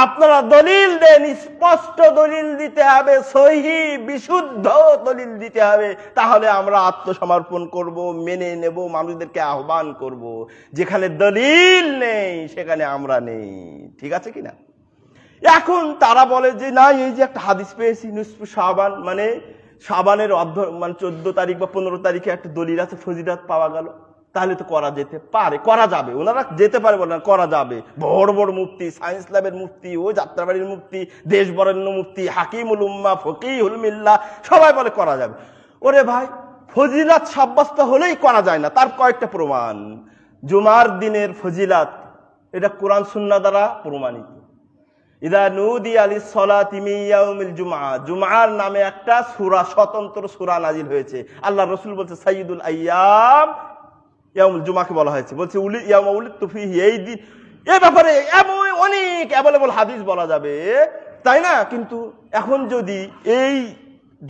আপনারা দলিল দেন স্পষ্ট দলিল দিতে হবে সহি বিশুদ্ধ দলিল দিতে হবে তাহলে আমরা আত্মসমর্পণ করব মেনে নেব মানুষদেরকে আহ্বান করব। যেখানে দলিল নেই সেখানে আমরা নেই ঠিক আছে কিনা এখন তারা বলে যে না এই যে একটা হাদিস পেয়েছি নুসফু সাবান মানে সাবানের অর্ধ মানে চোদ্দ তারিখ বা পনেরো তারিখে একটা দলিল আছে ফজিরাত পাওয়া গেল তাহলে তো করা যেতে পারে করা যাবে ওনারা যেতে পারে না করা যাবে বড় বড় মুক্তি সায়েন্স ল্যাবের মুক্তি ও যাত্রাবাড়ির মুক্তি দেশ বরেণ্য মুক্তি হাকিম উলুম্মা ফকিহুল মিল্লা সবাই বলে করা যাবে ওরে ভাই ফজিলাত সাব্যস্ত হলেই করা যায় না তার কয়েকটা প্রমাণ জুমার দিনের ফজিলাত এটা কোরআন সুন্না দ্বারা প্রমাণিত ইদা নুদি আলী সলাতিমিয়াউমিল জুমা জুমার নামে একটা সুরা স্বতন্ত্র সুরা নাজিল হয়েছে আল্লাহ রসুল বলছে সাইদুল আয়াম ইয়ামুল জুমাকে বলা হয়েছে বলছে উলি ইয়ামা উলি তুফি এই দিন এ ব্যাপারে এমন অনেক অ্যাভেলেবল হাদিস বলা যাবে তাই না কিন্তু এখন যদি এই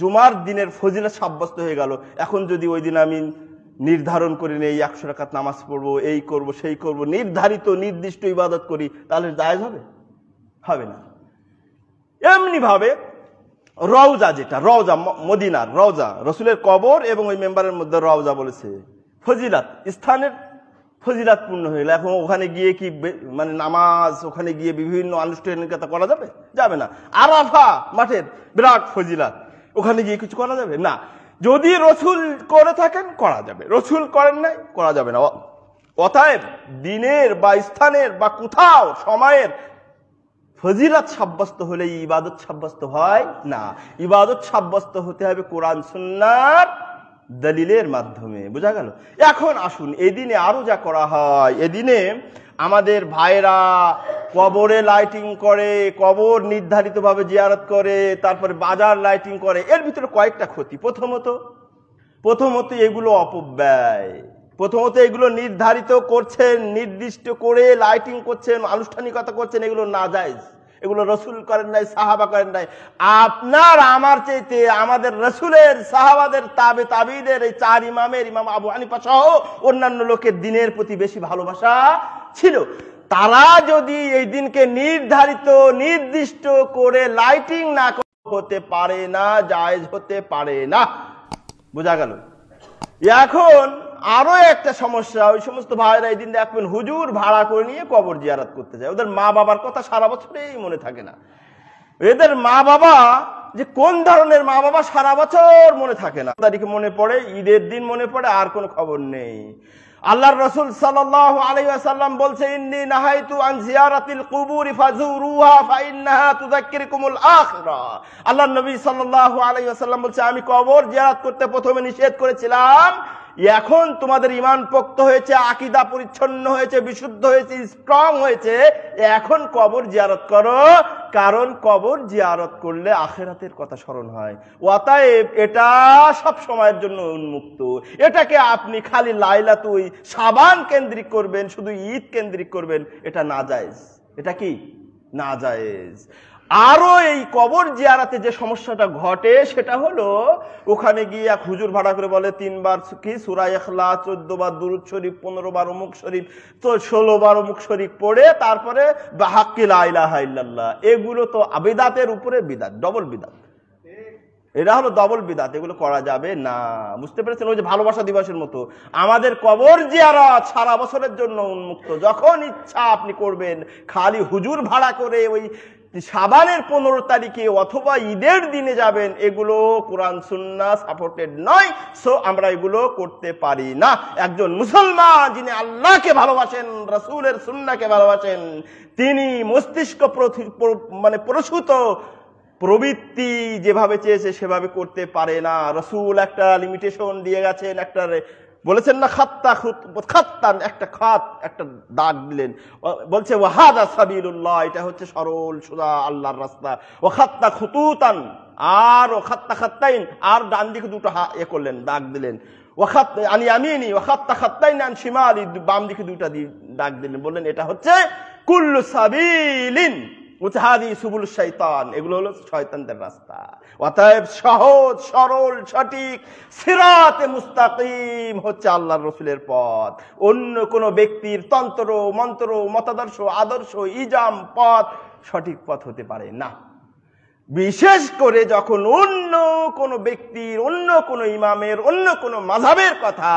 জুমার দিনের ফজিলা সাব্যস্ত হয়ে গেল এখন যদি ওই দিন আমি নির্ধারণ করে নেই একশো টাকাত নামাজ পড়বো এই করব সেই করব নির্ধারিত নির্দিষ্ট ইবাদত করি তাহলে জায়জ হবে হবে না এমনিভাবে রওজা যেটা রওজা মদিনার রওজা রসুলের কবর এবং ওই মেম্বারের মধ্যে রওজা বলেছে ফজিলাত স্থানের ফজিলাতপূর্ণ হয়ে গেল এখন ওখানে গিয়ে কি মানে নামাজ ওখানে গিয়ে বিভিন্ন আনুষ্ঠানিকতা করা যাবে যাবে না আরাফা মাঠের বিরাট ফজিলাত ওখানে গিয়ে কিছু করা যাবে না যদি রসুল করে থাকেন করা যাবে রসুল করেন নাই করা যাবে না অতএব দিনের বা স্থানের বা কোথাও সময়ের ফজিলাত সাব্যস্ত হলে ইবাদত সাব্যস্ত হয় না ইবাদত সাব্যস্ত হতে হবে কোরআন সুন্নার দলিলের মাধ্যমে বোঝা গেল এখন আসুন এদিনে আরও যা করা হয় এদিনে আমাদের ভাইরা কবরে লাইটিং করে কবর নির্ধারিতভাবে জিয়ারত করে তারপরে বাজার লাইটিং করে এর ভিতরে কয়েকটা ক্ষতি প্রথমত প্রথমত এগুলো অপব্যয় প্রথমত এগুলো নির্ধারিত করছেন নির্দিষ্ট করে লাইটিং করছেন আনুষ্ঠানিকতা করছেন এগুলো না যায় এগুলো রসুল করেন নাই সাহাবা করেন নাই আপনার আমার চাইতে আমাদের রসুলের সাহাবাদের তাবে তাবিদের এই চার ইমামের ইমাম আবু আনিপা সহ অন্যান্য লোকের দিনের প্রতি বেশি ভালোবাসা ছিল তারা যদি এই দিনকে নির্ধারিত নির্দিষ্ট করে লাইটিং না হতে পারে না জায়েজ হতে পারে না বোঝা গেল এখন আরো একটা সমস্যা ওই সমস্ত ভাইরা এই দিন দেখবেন হুজুর ভাড়া করে নিয়ে কবর জিয়ারাত করতে যায় ওদের মা বাবার কথা সারা বছরেই মনে থাকে না এদের মা বাবা যে কোন ধরনের মা বাবা সারা বছর মনে থাকে না তারিখে মনে পড়ে ঈদের দিন মনে পড়ে আর কোনো খবর নেই আল্লাহর রসুল সাল্লাম বলছে আল্লাহ নবী সাল্লাল্লাহু আলাইহি বলছে আমি কবর জিয়ারাত করতে প্রথমে নিষেধ করেছিলাম এখন তোমাদের ইমান পোক্ত হয়েছে আকিদা পরিচ্ছন্ন হয়েছে বিশুদ্ধ হয়েছে স্ট্রং হয়েছে এখন কবর জিয়ারত করো কারণ কবর জিয়ারত করলে আখেরাতের কথা স্মরণ হয় অতএব এটা সব সময়ের জন্য উন্মুক্ত এটাকে আপনি খালি লাইলা তুই সাবান কেন্দ্রিক করবেন শুধু ঈদ কেন্দ্রিক করবেন এটা না জায়েজ এটা কি না যায় আরো এই কবর জিয়ারাতে যে সমস্যাটা ঘটে সেটা হলো ওখানে গিয়ে এক হুজুর ভাড়া করে বলে তিনবার কি সুরাই এখলা চোদ্দ বার দুরুদ শরীফ পনেরো বার অমুক শরীফ তো ষোলো বার অমুক শরীফ পড়ে তারপরে এগুলো তো আবিদাতের উপরে বিদাত ডবল বিদাত এটা হলো ডবল বিদাত এগুলো করা যাবে না বুঝতে পেরেছেন ওই যে ভালোবাসা দিবসের মতো আমাদের কবর জিয়ারা সারা বছরের জন্য উন্মুক্ত যখন ইচ্ছা আপনি করবেন খালি হুজুর ভাড়া করে ওই সাবানের পনেরো তারিখে অথবা ঈদের দিনে যাবেন এগুলো কোরআন সুন্না সাপোর্টেড নয় সো আমরা এগুলো করতে পারি না একজন মুসলমান যিনি আল্লাহকে ভালোবাসেন রসুলের সুন্নাকে ভালোবাসেন তিনি মস্তিষ্ক মানে প্রসূত প্রবৃত্তি যেভাবে চেয়েছে সেভাবে করতে পারে না রসুল একটা লিমিটেশন দিয়ে গেছেন একটা বলেছেন না খাত্তা খাত্তান একটা খাত একটা দাগ দিলেন বলছে ওয়াহাদা সাবিলুল্লাহ এটা হচ্ছে সরল সুদা আল্লাহর রাস্তা ও খাত্তা খুতুতান আর ও খাত্তা খাত্তাইন আর ডান দিকে দুটো এ করলেন দাগ দিলেন খাত্তাইন আন বাম দিকে দুটা দাগ দিলেন বললেন এটা হচ্ছে কুল্লু সাবিলিন মুজাহাদি সুবুল শৈতান এগুলো হলো শয়তানদের রাস্তা অতএব সহজ সরল সঠিক সিরাতে মুস্তাকিম হচ্ছে আল্লাহ রসুলের পথ অন্য কোনো ব্যক্তির তন্ত্র মন্ত্র মতাদর্শ আদর্শ ইজাম পথ সঠিক পথ হতে পারে না বিশেষ করে যখন অন্য কোনো ব্যক্তির অন্য কোনো ইমামের অন্য কোনো মাঝাবের কথা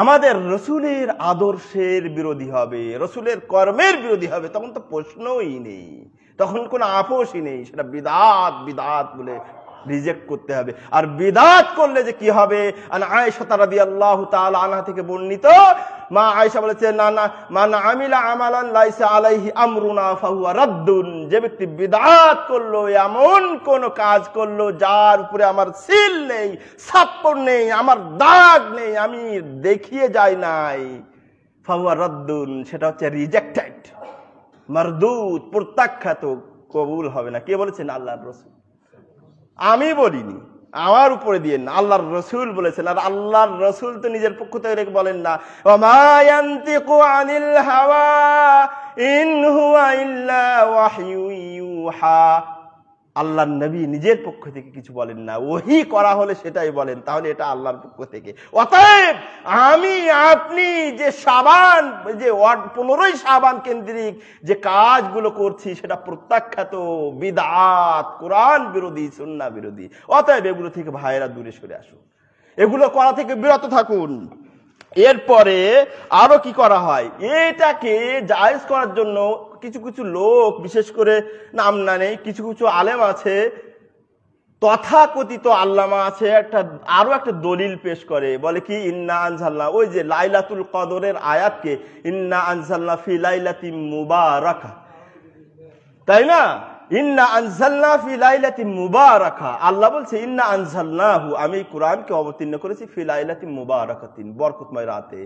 আমাদের রসুলের আদর্শের বিরোধী হবে রসুলের কর্মের বিরোধী হবে তখন তো প্রশ্নই নেই তখন কোনো আপোষই নেই সেটা বিদাত বিদাত বলে রিজেক্ট করতে হবে আর বিদাত করলে যে কি হবে আয়েশা তারা দিয়ে আল্লাহ আনা থেকে বর্ণিত মা আয়েশা বলেছে না না না আমিলা আমালান লাইসা আলাইহি আমরুনা ফাহুয়া রাদ্দুন যে ব্যক্তি বিদাত করলো এমন কোন কাজ করলো যার উপরে আমার সিল নেই সাপ্পর নেই আমার দাগ নেই আমি দেখিয়ে যাই নাই ফাহুয়া রাদ্দুন সেটা হচ্ছে রিজেক্টেড মারদুদ প্রত্যাখ্যাত কবুল হবে না কে বলেছেন আল্লাহর রসুল আমি বলিনি আমার উপরে দিয়ে না আল্লাহর রসুল বলেছেন আর আল্লাহর রসুল তো নিজের পক্ষ থেকে বলেন না আনিল হাওয়া ইন হুয়া ইল্লা আল্লাহ নবী নিজের পক্ষ থেকে কিছু বলেন না ওহি করা হলে সেটাই বলেন তাহলে এটা আল্লাহর পক্ষ থেকে অতএব আমি আপনি যে সাবান যে পনেরোই সাবান কেন্দ্রিক যে কাজগুলো করছি সেটা প্রত্যাখ্যাত বিদাত কোরআন বিরোধী সন্না বিরোধী অতএব এগুলো থেকে ভাইয়েরা দূরে সরে আসুন এগুলো করা থেকে বিরত থাকুন এরপরে আরো কি করা হয় এটাকে জায়েজ করার জন্য কিছু কিছু লোক বিশেষ করে নাম না নেই কিছু কিছু আলেম আছে তথাকথিত আল্লামা আছে একটা আরো একটা দলিল পেশ করে বলে কি ইন্না আনজাল্লাহ ওই যে লাইলাতুল কদরের আয়াতকে ইন্না আনজাল্লাহ ফি লাইলাতি মুবারাকা তাই না ইন্না আনসাল্লা ফিলাইলাতি মুবারাকা আল্লাহ বলছে ইন্না আনসাল্লাহু আমি কোরআনকে অবতীর্ণ করেছি ফিলাইলাতি মুবারাকাতিন বরকতময় রাতে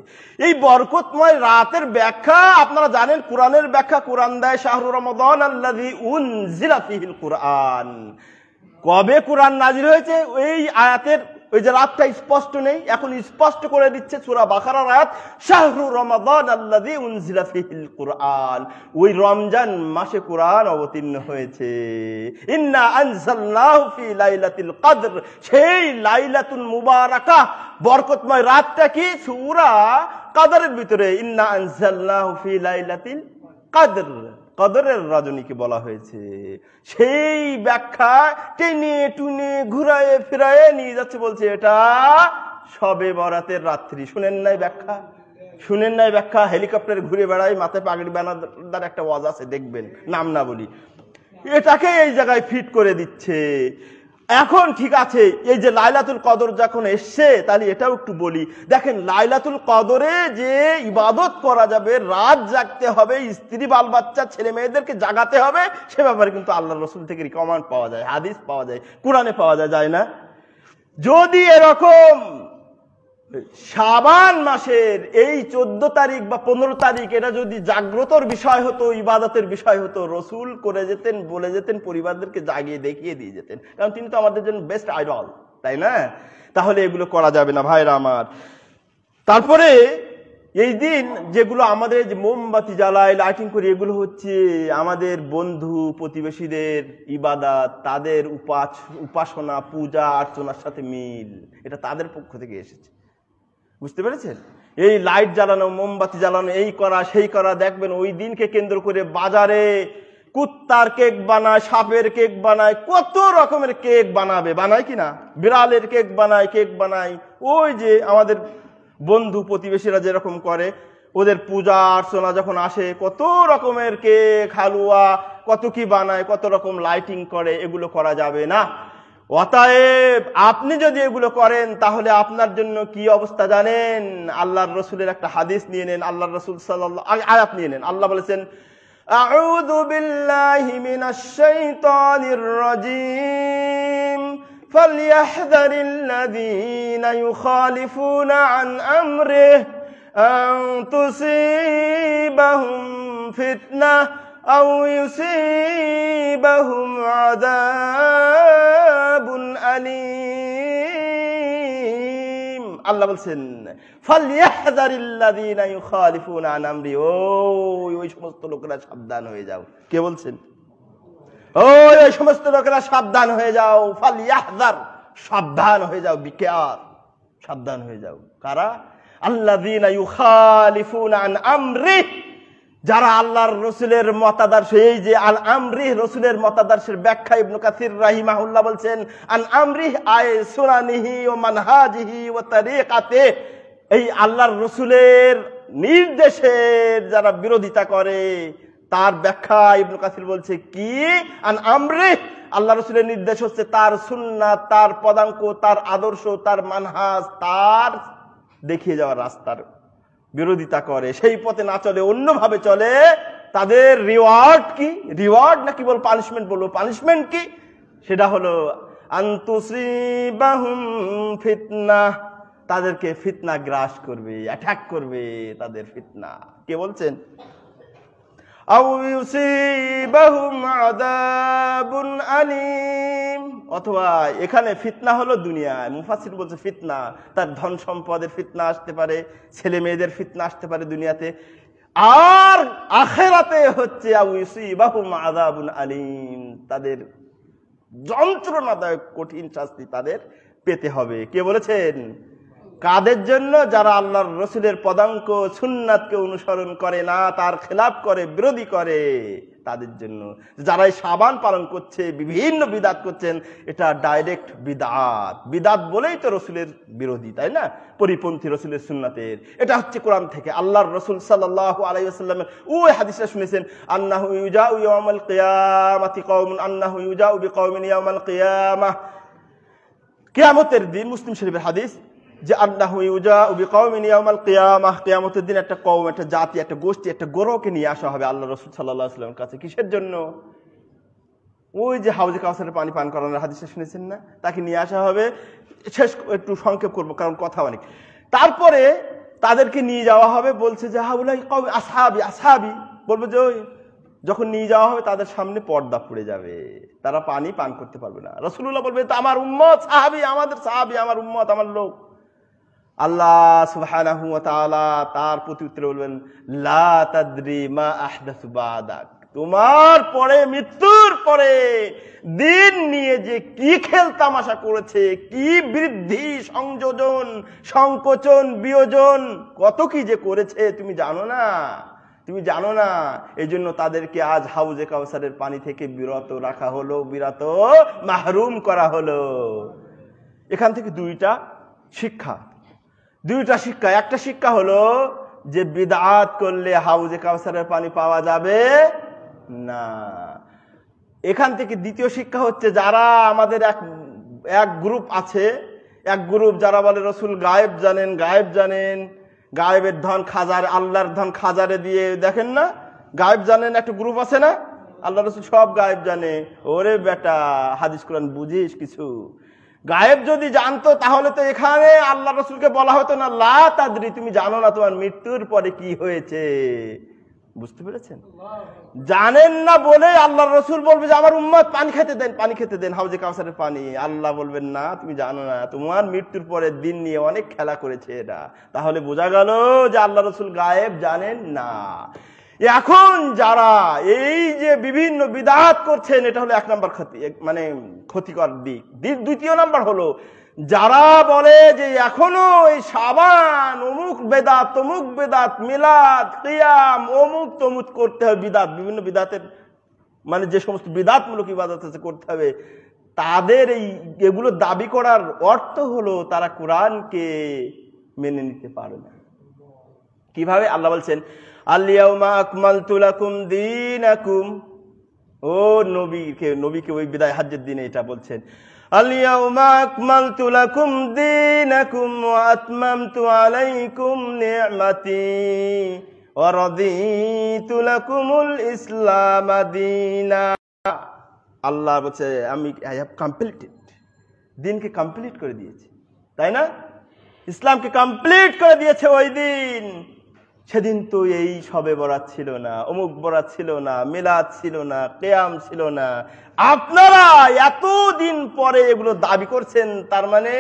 এই বরকতময় রাতের ব্যাখ্যা আপনারা জানেন কোরআনের ব্যাখ্যা কোরআন দেয় শাহরুর রমাদান আল্লাহি উনজিলা ফিহিল কোরআন কবে কোরআন নাজির হয়েছে এই আয়াতের ওই যে রাতটা স্পষ্ট নেই এখন স্পষ্ট করে দিচ্ছে সুরা বাখারা রাত শাহরু রমাদান আল্লাদি উনজিলা ফিহিল কোরআন ওই রমজান মাসে কোরআন অবতীর্ণ হয়েছে ইন্না আনসাল্লাহু ফি লাইলাতিল কদর সেই লাইলাতুল মুবারাকা বরকতময় রাতটা কি সুরা কাদরের ভিতরে ইন্না আনসাল্লাহু ফি লাইলাতিল কদর কদরের রজনীকে বলা হয়েছে সেই ব্যাখ্যা টেনে টুনে ঘুরায়ে ফিরায়ে নিয়ে যাচ্ছে বলছে এটা সবে বরাতের রাত্রি শুনেন নাই ব্যাখ্যা শুনেন নাই ব্যাখ্যা হেলিকপ্টারে ঘুরে বেড়ায় মাথায় পাগড়ি বানাদার একটা ওয়াজ আছে দেখবেন নাম না বলি এটাকে এই জায়গায় ফিট করে দিচ্ছে এখন ঠিক আছে এই যে লাইলাতুল কদর যখন এসছে তাহলে এটাও একটু বলি দেখেন লাইলাতুল কদরে যে ইবাদত করা যাবে রাত জাগতে হবে স্ত্রী বাল বাচ্চা ছেলে মেয়েদেরকে জাগাতে হবে সে ব্যাপারে কিন্তু আল্লাহ রসুল থেকে রিকমান্ড পাওয়া যায় হাদিস পাওয়া যায় কোরআনে পাওয়া যায় যায় না যদি এরকম শাবান মাসের এই চোদ্দ তারিখ বা পনেরো তারিখ এটা যদি জাগ্রতর বিষয় হতো ইবাদতের বিষয় হতো রসুল করে যেতেন বলে যেতেন পরিবারদেরকে জাগিয়ে দেখিয়ে দিয়ে যেতেন কারণ তিনি তো আমাদের জন্য বেস্ট আইডল তাই না তাহলে এগুলো করা যাবে না ভাইরা আমার তারপরে এই দিন যেগুলো আমাদের যে মোমবাতি জ্বালায় লাইটিং করি এগুলো হচ্ছে আমাদের বন্ধু প্রতিবেশীদের ইবাদত তাদের উপাস উপাসনা পূজা অর্চনার সাথে মিল এটা তাদের পক্ষ থেকে এসেছে বুঝতে পেরেছেন এই লাইট জ্বালানো মোমবাতি জ্বালানো এই করা সেই করা দেখবেন ওই দিনকে কেন্দ্র করে বাজারে কুত্তার কেক বানায় সাপের কেক বানায় কত রকমের কেক বানাবে বানায় কি না বিড়ালের কেক বানায় কেক বানায় ওই যে আমাদের বন্ধু প্রতিবেশীরা যেরকম করে ওদের পূজা অর্চনা যখন আসে কত রকমের কেক হালুয়া কত কি বানায় কত রকম লাইটিং করে এগুলো করা যাবে না অতএব আপনি যদি এগুলো করেন তাহলে আপনার জন্য কি অবস্থা জানেন আল্লাহর রসুলের একটা হাদিস নিয়ে নেন আল্লাহ রসুল সাল্লাহ আয়াত নিয়ে নেন আল্লাহ বলেছেন أعوذ بالله من الشيطان الرجيم فليحذر الذين يخالفون عن أمره أن تصيبهم فتنة أو يصيبهم عذاب أليم আল্লাহ বলছেন ফালিয়াহদারিল্লাযীনা ইউখালিফুনা আন আমরি ও ওই সমস্ত লোকেরা সাবধান হয়ে যাও কে বলছেন ও ওই সমস্ত লোকেরা সাবধান হয়ে যাও ফালিয়াহদার সাবধান হয়ে যাও বিকেয়ার সাবধান হয়ে যাও কারা আল্লাযীনা ইউখালিফুনা আন আমরিহি যারা আল্লাহর রসুলের মতাদর্শ এই যে আল আমরিহ রসুলের মতাদর্শের ব্যাখ্যা ইবনু কাসির রাহিমাহুল্লাহ বলছেন আল আমরিহ আয় সুরানিহি ও মানহাজিহি ও তারিকাতে এই আল্লাহর রসুলের নির্দেশের যারা বিরোধিতা করে তার ব্যাখ্যা ইবনু কাসির বলছে কি আন আমরিহ আল্লাহ রসুলের নির্দেশ হচ্ছে তার সুন্না তার পদাঙ্ক তার আদর্শ তার মানহাজ তার দেখিয়ে যাওয়ার রাস্তার বিরোধিতা করে সেই পথে না চলে অন্যভাবে চলে তাদের রিওয়ার্ড কি রিওয়ার্ড নাকি বল পানিশমেন্ট বলবো পানিশমেন্ট কি সেটা হলো ফিতনা তাদেরকে ফিতনা গ্রাস করবে অ্যাটাক করবে তাদের ফিতনা কে বলছেন অথবা এখানে ফিতনা হলো দুনিয়ায় মুফাসির বলছে ফিতনা তার ধন সম্পদের ফিতনা আসতে পারে ছেলে মেয়েদের ফিতনা আসতে পারে দুনিয়াতে আর আখেরাতে হচ্ছে আদাবুন আলিম তাদের যন্ত্রণাদায়ক কঠিন শাস্তি তাদের পেতে হবে কে বলেছেন কাদের জন্য যারা আল্লাহর রসুলের পদাঙ্ক সুন্নাতকে অনুসরণ করে না তার খেলাপ করে বিরোধী করে তাদের জন্য যারা সাবান পালন করছে বিভিন্ন বিদাত করছেন এটা ডাইরেক্ট বিদাত বিদাত বলেই তো রসুলের বিরোধী তাই না পরিপন্থী রসুলের সুন্নাতের এটা হচ্ছে কোরআন থেকে আল্লাহর রসুল সাল্লাহ আলাইসাল্লামের ও হাদিসটা শুনেছেন আন্না ইউজা উমাল কেয়ামাতি কওমুন আন্না ইউজাউ বিকওমিন ইয়ামাল কিয়ামাহ কেয়ামতের দিন মুসলিম শরীফের হাদিস যে হুই উজা উবি কৌমিন ইয়ামাল কিয়ামাহ কিয়ামতের দিন একটা কৌম একটা জাতি একটা গোষ্ঠী একটা গরোকে নিয়ে আসা হবে আল্লাহ রসুল সাল্লাহ কাছে কিসের জন্য ওই যে হাউজে কাউসারের পানি পান করানোর হাদিসে শুনেছেন না তাকে নিয়ে আসা হবে শেষ একটু সংক্ষেপ করবো কারণ কথা অনেক তারপরে তাদেরকে নিয়ে যাওয়া হবে বলছে যে হাউলাই কবে আসাবি আসাবি বলবো যে ওই যখন নিয়ে যাওয়া হবে তাদের সামনে পর্দা পড়ে যাবে তারা পানি পান করতে পারবে না রসুল্লাহ বলবে তো আমার উম্মত সাহাবি আমাদের সাহাবি আমার উম্মত আমার লোক আল্লাহ সুবাহ তার প্রতি উত্তরে বলবেন বাদাক তোমার পরে মৃত্যুর পরে দিন নিয়ে যে কি খেল তামাশা করেছে কি বৃদ্ধি সংযোজন সংকোচন বিয়োজন কত কি যে করেছে তুমি জানো না তুমি জানো না এই জন্য তাদেরকে আজ হাউজে কাউসারের পানি থেকে বিরত রাখা হলো বিরত মাহরুম করা হলো এখান থেকে দুইটা শিক্ষা দুইটা শিক্ষা একটা শিক্ষা হলো যে বিদাত করলে হাউজে কাউসারের পানি পাওয়া যাবে না এখান থেকে দ্বিতীয় শিক্ষা হচ্ছে যারা আমাদের এক এক গ্রুপ আছে এক গ্রুপ যারা বলে রসুল গায়েব জানেন গায়েব জানেন গায়েবের ধন খাজার আল্লাহর ধন খাজারে দিয়ে দেখেন না গায়েব জানেন একটা গ্রুপ আছে না আল্লাহ রসুল সব গায়েব জানে ওরে বেটা হাদিস কোরআন বুঝিস কিছু গায়েব যদি জানতো তাহলে তো এখানে আল্লাহ রসুলকে বলা হতো না লা তাদরি তুমি জানো না তোমার মৃত্যুর পরে কি হয়েছে বুঝতে পেরেছেন জানেন না বলে আল্লাহ রসুল বলবে যে আমার উম্মত পানি খেতে দেন পানি খেতে দেন হাউজে কাউসারের পানি আল্লাহ বলবেন না তুমি জানো না তোমার মৃত্যুর পরের দিন নিয়ে অনেক খেলা করেছে এরা তাহলে বোঝা গেল যে আল্লাহ রসুল গায়েব জানেন না এখন যারা এই যে বিভিন্ন বিদাত করছেন এটা হলো এক নম্বর ক্ষতি মানে ক্ষতিকর দিক দ্বিতীয় নম্বর হলো যারা বলে যে এখনো এই সাবান অমুক বেদাত তমুক বেদাত মিলাদ ক্রিয়াম অমুক তমুক করতে হবে বিদাত বিভিন্ন বিদাতের মানে যে সমস্ত বিদাতমূলক ইবাদত আছে করতে হবে তাদের এই এগুলো দাবি করার অর্থ হলো তারা কোরআনকে মেনে নিতে পারে না কিভাবে আল্লাহ বলছেন আল্লিয়াউমা আকমাল তুলাকুম দিন আকুম ও নবীকে নবীকে ওই বিদায় হাজ্যের দিনে এটা বলছেন আলিয়াউমা আকমালতু লাকুম দীনাকুম ওয়া আতমামতু আলাইকুম নি'মাতি ওয়া রাদিতু লাকুমুল ইসলাম আল্লাহ বলছে আমি আই হ্যাভ কমপ্লিটেড দিনকে কমপ্লিট করে দিয়েছে তাই না ইসলামকে কমপ্লিট করে দিয়েছে ওই দিন সেদিন তো এই সবে বরাত ছিল না অমুক বরাত ছিল না মেলাদ ছিল না কেয়াম ছিল না আপনারা এতদিন পরে এগুলো দাবি করছেন তার মানে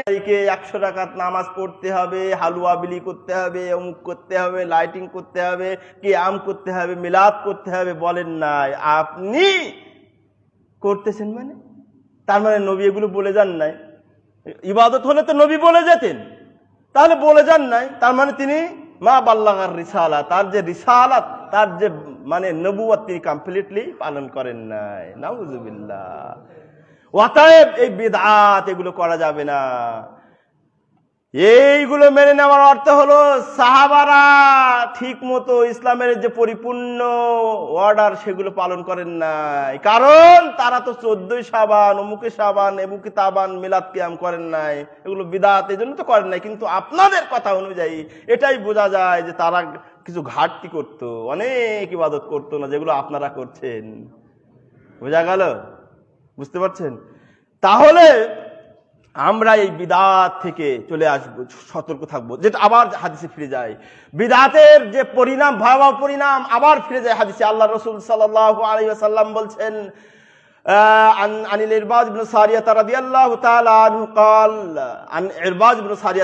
একশো টাকার নামাজ পড়তে হবে হালুয়া বিলি করতে হবে অমুক করতে হবে লাইটিং করতে হবে কেয়াম করতে হবে মেলাদ করতে হবে বলেন নাই আপনি করতেছেন মানে তার মানে নবী এগুলো বলে যান নাই ইবাদত হলে তো নবী বলে যেতেন তাহলে বলে যান নাই তার মানে তিনি মা বাল্লাগার রিসালা তার যে রিসালাত তার যে মানে নবুয়াত তিনি কমপ্লিটলি পালন করেন নাই নাউজুবিল্লা ওয়াতায়েব এই বেদাত এগুলো করা যাবে না এইগুলো মেনে নেওয়ার অর্থ হলো সাহাবারা ঠিক মতো ইসলামের যে পরিপূর্ণ অর্ডার সেগুলো পালন করেন নাই কারণ তারা তো চোদ্দই সাবান অমুকে সাবান এমুকে তাবান মিলাদ কিয়াম করেন নাই এগুলো বিদাত এই জন্য তো করেন নাই কিন্তু আপনাদের কথা অনুযায়ী এটাই বোঝা যায় যে তারা কিছু ঘাটতি করত অনেক ইবাদত করতো না যেগুলো আপনারা করছেন বোঝা গেল বুঝতে পারছেন তাহলে আমরা এই বিদাত থেকে চলে আসব সতর্ক থাকবো যেটা আবার হাদিসে ফিরে যায় বিদাতের যে পরিণাম ভয়াবহ পরিণাম আবার ফিরে যায় হাদিসে আল্লাহ রসুল সাল্লাহ আলহিহাসাল্লাম বলছেন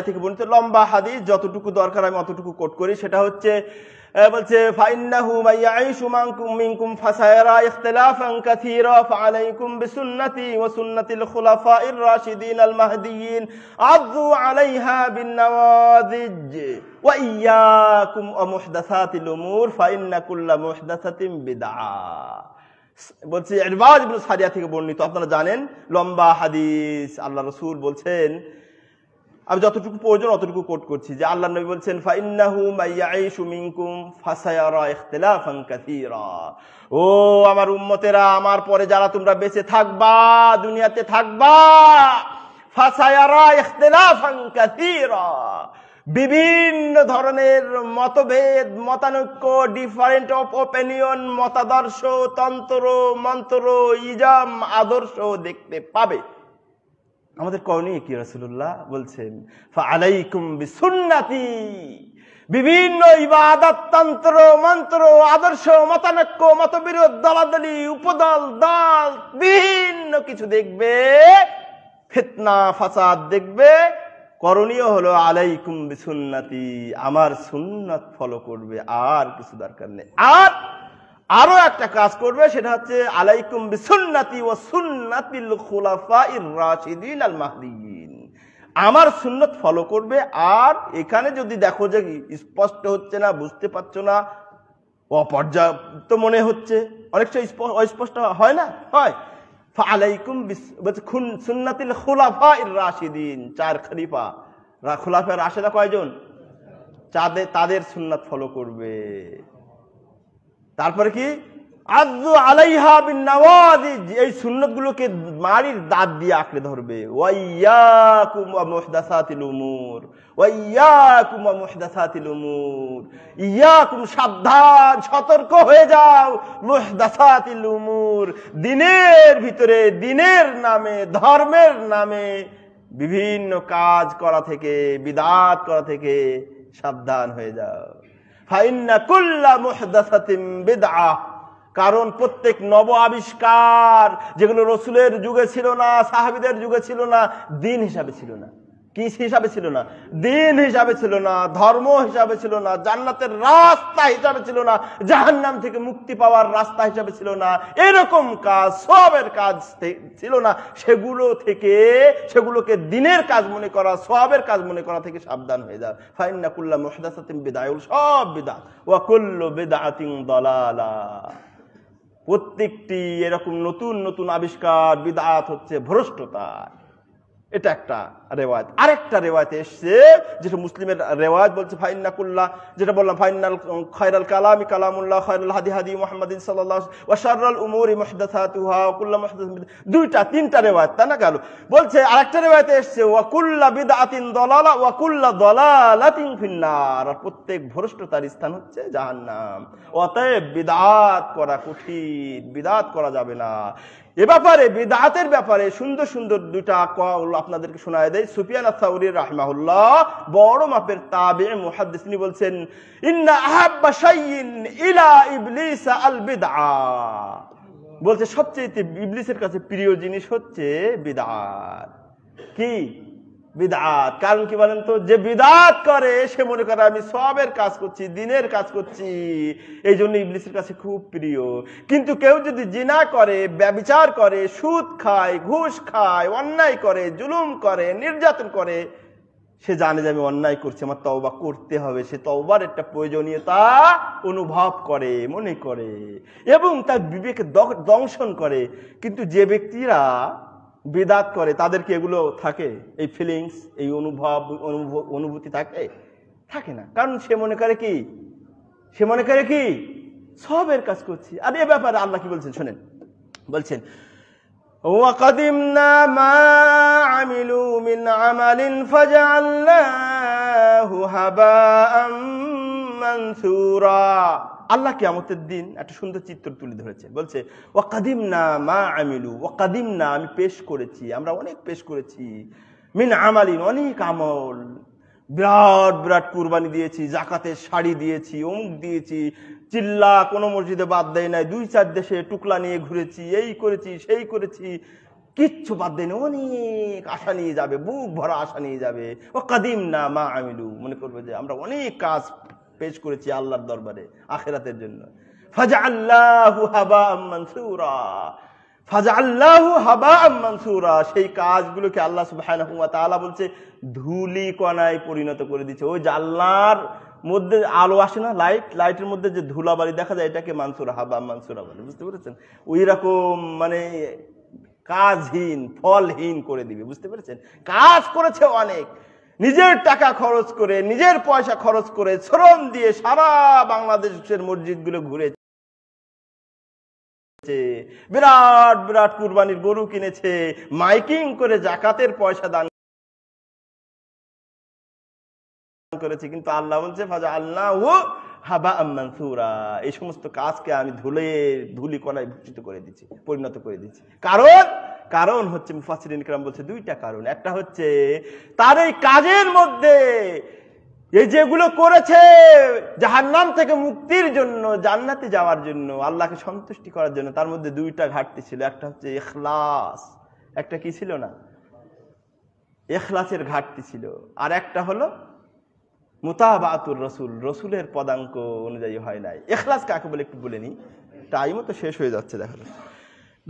থেকে বলতে লম্বা হাদিস যতটুকু দরকার আমি অতটুকু কোট করি সেটা হচ্ছে বলছে ফাইন্নাহু মাইয়াইশু মানকুম মিনকুম ফাসায়রা ইখতিলাফান কাসীরা ফাআলাইকুম বিসুন্নতি ওয়া সুন্নাতিল খুলাফাইর রাশিদিন আল মাহদিয়িন আযযু আলাইহা বিন নওয়াযিজ ওয়া ইয়াকুম ওয়া মুহদাসাতিল উমুর ফাইন্না কুল্লা মুহদাসাতিন বিদআ বলছে এরবাজ ইবনে সারিয়া থেকে বর্ণিত আপনারা জানেন লম্বা হাদিস আল্লাহ রাসূল বলছেন আমি যতটুকু প্রয়োজন অতটুকু কোট করছি যে আল্লাহ নবী বলছেন ও আমার উম্মতেরা আমার পরে যারা তোমরা বেঁচে থাকবা দুনিয়াতে থাকবা বিভিন্ন ধরনের মতভেদ মতানৈক্য ডিফারেন্ট অফ ওপেনিয়ন মতাদর্শ তন্ত্র মন্ত্র ইজাম আদর্শ দেখতে পাবে আমাদের করণীয় কি রসুল্লাহ বলছেন আলাইকুম বিভিন্ন ইবাদতন্ত্র মন্ত্র আদর্শ মতানক্য মতবিরোধ দলাদলি উপদল দল বিভিন্ন কিছু দেখবে ফেতনা ফাসাদ দেখবে করণীয় হলো আলাইকুম বিসুন্নাতি আমার সুন্নাত ফলো করবে আর কিছু দরকার নেই আর আরো একটা কাজ করবে সেটা হচ্ছে আলাইকুম বিসুন্নাতি ও সুন্নাতিল খুলাফা রাশিদিন আল মাহদিন আমার সুন্নত ফলো করবে আর এখানে যদি দেখো যে স্পষ্ট হচ্ছে না বুঝতে পারছো না অপর্যাপ্ত মনে হচ্ছে অনেকটা অস্পষ্ট হয় না হয় আলাইকুম খুন সুন্নাতিল খুলাফা রাশিদিন চার খলিফা খুলাফা রাশেদা কয়জন তাদের তাদের সুন্নাত ফলো করবে তারপরে কি আজু আলাইহা বিন নাওয়াদি এই সুন্নতগুলোকে মারির দাঁত দিয়ে আঁকড়ে ধরবে ওয়াইয়াকুম ওয়া মুহদাসাতিল উমুর ওয়াইয়াকুম ওয়া মুহদাসাতিল উমুর ইয়াকুম সাবধান সতর্ক হয়ে যাও মুহদাসাতিল উমুর দিনের ভিতরে দিনের নামে ধর্মের নামে বিভিন্ন কাজ করা থেকে বিদাত করা থেকে সাবধান হয়ে যাও কারণ প্রত্যেক নব আবিষ্কার যেগুলো রসুলের যুগে ছিল না সাহাবিদের যুগে ছিল না দিন হিসাবে ছিল না কি হিসাবে ছিল না দিন হিসাবে ছিল না ধর্ম হিসাবে ছিল না জান্নাতের রাস্তা হিসাবে ছিল না জাহান নাম থেকে মুক্তি পাওয়ার রাস্তা হিসাবে ছিল না এরকম কাজ সবের কাজ ছিল না সেগুলো থেকে সেগুলোকে দিনের কাজ মনে করা সবের কাজ মনে করা থেকে সাবধান হয়ে যাও ফাইন্নাকুল্লা মোহদাসাতিম বেদায়ুল সব বেদা ওয়াকুল্লু বেদাতিং দলালা প্রত্যেকটি এরকম নতুন নতুন আবিষ্কার বিদাত হচ্ছে ভ্রষ্টতা এটা একটা রেওয়ায়ত আরেকটা রেওয়াজ এসছে যেটা মুসলিমের রেওয়ায়ত বলছে ফাইন্নাকুল্লাহ যেটা বললাম ফাইনাল খয়রাল কালামি কালামুল্লাহ খয়রাল হাদি হাদি মোহাম্মদিন সাল্লাহ ওয়াশারুল উমরি মহদাসাতুহা ওকুল্লা দুইটা তিনটা রেওয়ায়ত তা না গেল বলছে আরেকটা রেওয়ায়তে এসছে ওয়াকুল্লা বিদআতিন দলালা ওয়াকুল্লা দলালাতিন ফিন্নার আর প্রত্যেক ভ্রষ্টতার স্থান হচ্ছে জাহান্নাম অতএব বিদআত করা কঠিন বিদআত করা যাবে না এ ব্যাপারে বেদাতের ব্যাপারে সুন্দর সুন্দর দুইটা কল আপনাদেরকে শোনায় দেয় সুফিয়ান আসাউরি রাহমাহুল্লাহ বড় মাপের তাবে মুহাদ্দিস তিনি বলছেন ইন্না আহাব্বা ইলা ইবলিস আল বিদআ বলছে সবচেয়ে ইবলিসের কাছে প্রিয় জিনিস হচ্ছে বেদাত কি বিদাত কারণ কি বলেন তো যে বিদাত করে সে মনে করে আমি সবের কাজ করছি দিনের কাজ করছি এই জন্য ইংলিশের কাছে খুব প্রিয় কিন্তু কেউ যদি জিনা করে ব্যবিচার করে সুদ খায় ঘুষ খায় অন্যায় করে জুলুম করে নির্যাতন করে সে জানে যে আমি অন্যায় করছি আমার তওবা করতে হবে সে তওবার একটা প্রয়োজনীয়তা অনুভব করে মনে করে এবং তার বিবেকে দংশন করে কিন্তু যে ব্যক্তিরা বিদাত করে তাদেরকে এগুলো থাকে এই ফিলিংস এই অনুভব অনুভূতি থাকে থাকে না কারণ সে মনে করে কি সে মনে করে কি সবের কাজ করছি আর এ ব্যাপারে আল্লাহ কি বলছেন শোনেন বলছেন আমরা আল্লাহ কেয়ামতের দিন একটা সুন্দর চিত্র তুলে ধরেছে বলছে ও কাদিম না মা আমিলু ও কাদিম না আমি পেশ করেছি আমরা অনেক পেশ করেছি মিন আমালিন অনেক আমল বিরাট বিরাট কুরবানি দিয়েছি জাকাতের শাড়ি দিয়েছি অমুক দিয়েছি চিল্লা কোনো মসজিদে বাদ দেয় নাই দুই চার দেশে টুকলা নিয়ে ঘুরেছি এই করেছি সেই করেছি কিচ্ছু বাদ দেয় না অনেক আশা নিয়ে যাবে বুক ভরা আশা নিয়ে যাবে ও কাদিম না মা আমিলু মনে করবে যে আমরা অনেক কাজ পেশ করেছি আল্লাহর দরবারে আখেরাতের জন্য ফাজা আল্লাহু হাবা ফাজা আল্লাহু হাবা সেই কাজগুলোকে আল্লাহ সুবাহ বলছে ধুলি কণায় পরিণত করে দিচ্ছে ওই আল্লাহর মধ্যে আলো আসে না লাইট লাইটের মধ্যে যে ধুলাবালি দেখা যায় এটাকে মানসুরা হাবা মানসুরা বলে বুঝতে পেরেছেন ওই রকম মানে কাজহীন ফলহীন করে দিবে বুঝতে পেরেছেন কাজ করেছে অনেক নিজের টাকা খরচ করে নিজের পয়সা খরচ করে শ্রম দিয়ে সারা বাংলাদেশের মসজিদ গুলো ঘুরে বিরাট বিরাট কুরবানির গরু কিনেছে মাইকিং করে জাকাতের পয়সা দান করেছে কিন্তু আল্লাহ বলছে ফাজা আল্লাহ হাবা মানসুরা এই সমস্ত কাজকে আমি ধুলে ধুলি কলায় ভূষিত করে দিচ্ছি পরিণত করে দিচ্ছি কারণ কারণ হচ্ছে মুফাসির ইনকরাম বলছে দুইটা কারণ একটা হচ্ছে তার এই কাজের মধ্যে এই যেগুলো করেছে নাম থেকে মুক্তির জন্য জান্নাতে যাওয়ার জন্য আল্লাহকে সন্তুষ্টি করার জন্য তার মধ্যে দুইটা ঘাটতি ছিল একটা হচ্ছে এখলাস একটা কি ছিল না এখলাসের ঘাটতি ছিল আর একটা হলো মোতাবাতুর রসুল রসুলের পদাঙ্ক অনুযায়ী হয় নাই এখলাস কাকে বলে একটু বলে নি টাইমও তো শেষ হয়ে যাচ্ছে দেখা যাচ্ছে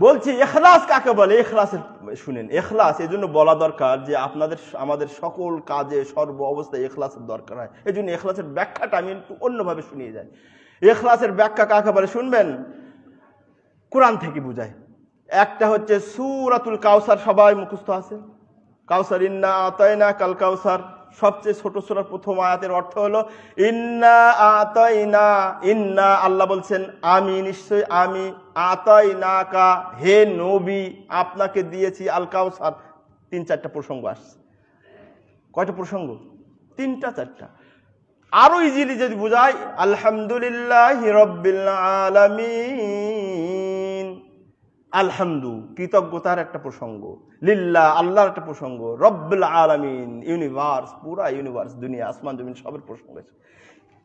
বলছি এখলাস কাকে বলে এখলাসের শুনেন এখলাস এই জন্য বলা দরকার যে আপনাদের আমাদের সকল কাজে সর্ব অবস্থায় এখলাসের দরকার হয় এই জন্য এখলাসের ব্যাখ্যাটা আমি একটু অন্যভাবে শুনিয়ে যাই এখলাসের ব্যাখ্যা কাকে বলে শুনবেন কোরআন থেকে বুঝায় একটা হচ্ছে সুরাতুল কাউসার সবাই মুখস্থ আছে কাউসার ইন্না না কাল কাউসার সবচেয়ে ছোট সুরার প্রথম আয়াতের অর্থ হলো ইন্না আতয়না ইন্না আল্লাহ বলছেন আমি নিশ্চয় আমি না কা হে নবী আপনাকে দিয়েছি আলকাও সার তিন চারটা প্রসঙ্গ আসছে কয়টা প্রসঙ্গ তিনটা চারটা আরো ইজিলি যদি বোঝায় আলহামদুলিল্লাহ হিরবিল্লা আলমী আলহামদু কৃতজ্ঞতার একটা প্রসঙ্গ লিল্লা আল্লাহর একটা প্রসঙ্গ রব্বুল আলমিন ইউনিভার্স পুরা ইউনিভার্স দুনিয়া আসমান জমিন সবের প্রসঙ্গ আছে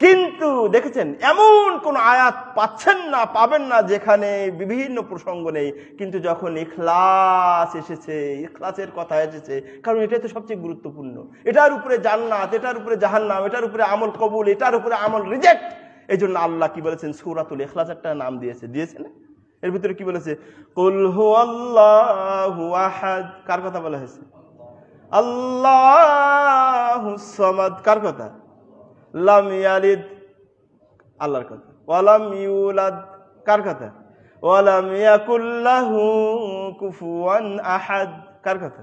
কিন্তু দেখেছেন এমন কোন আয়াত পাচ্ছেন না পাবেন না যেখানে বিভিন্ন প্রসঙ্গ নেই কিন্তু যখন ইখলাস এসেছে ইখলাসের কথা এসেছে কারণ এটাই তো সবচেয়ে গুরুত্বপূর্ণ এটার উপরে জান্নাত এটার উপরে জাহান্নাম এটার উপরে আমল কবুল এটার উপরে আমল রিজেক্ট এই জন্য আল্লাহ কি বলেছেন সৌরাতুল ইখলাস একটা নাম দিয়েছে দিয়েছে না এর ভিতরে কি বলেছে কুল হু আহাদ কার কথা বলা হয়েছে আল্লাহু সামাদ কার কথা লাম ইয়ালিদ আল্লাহর কথা ওয়ালাম ইউলাদ কার কথা ওয়ালাম ইয়াকুল্লাহু কুফুয়ান আহাদ কার কথা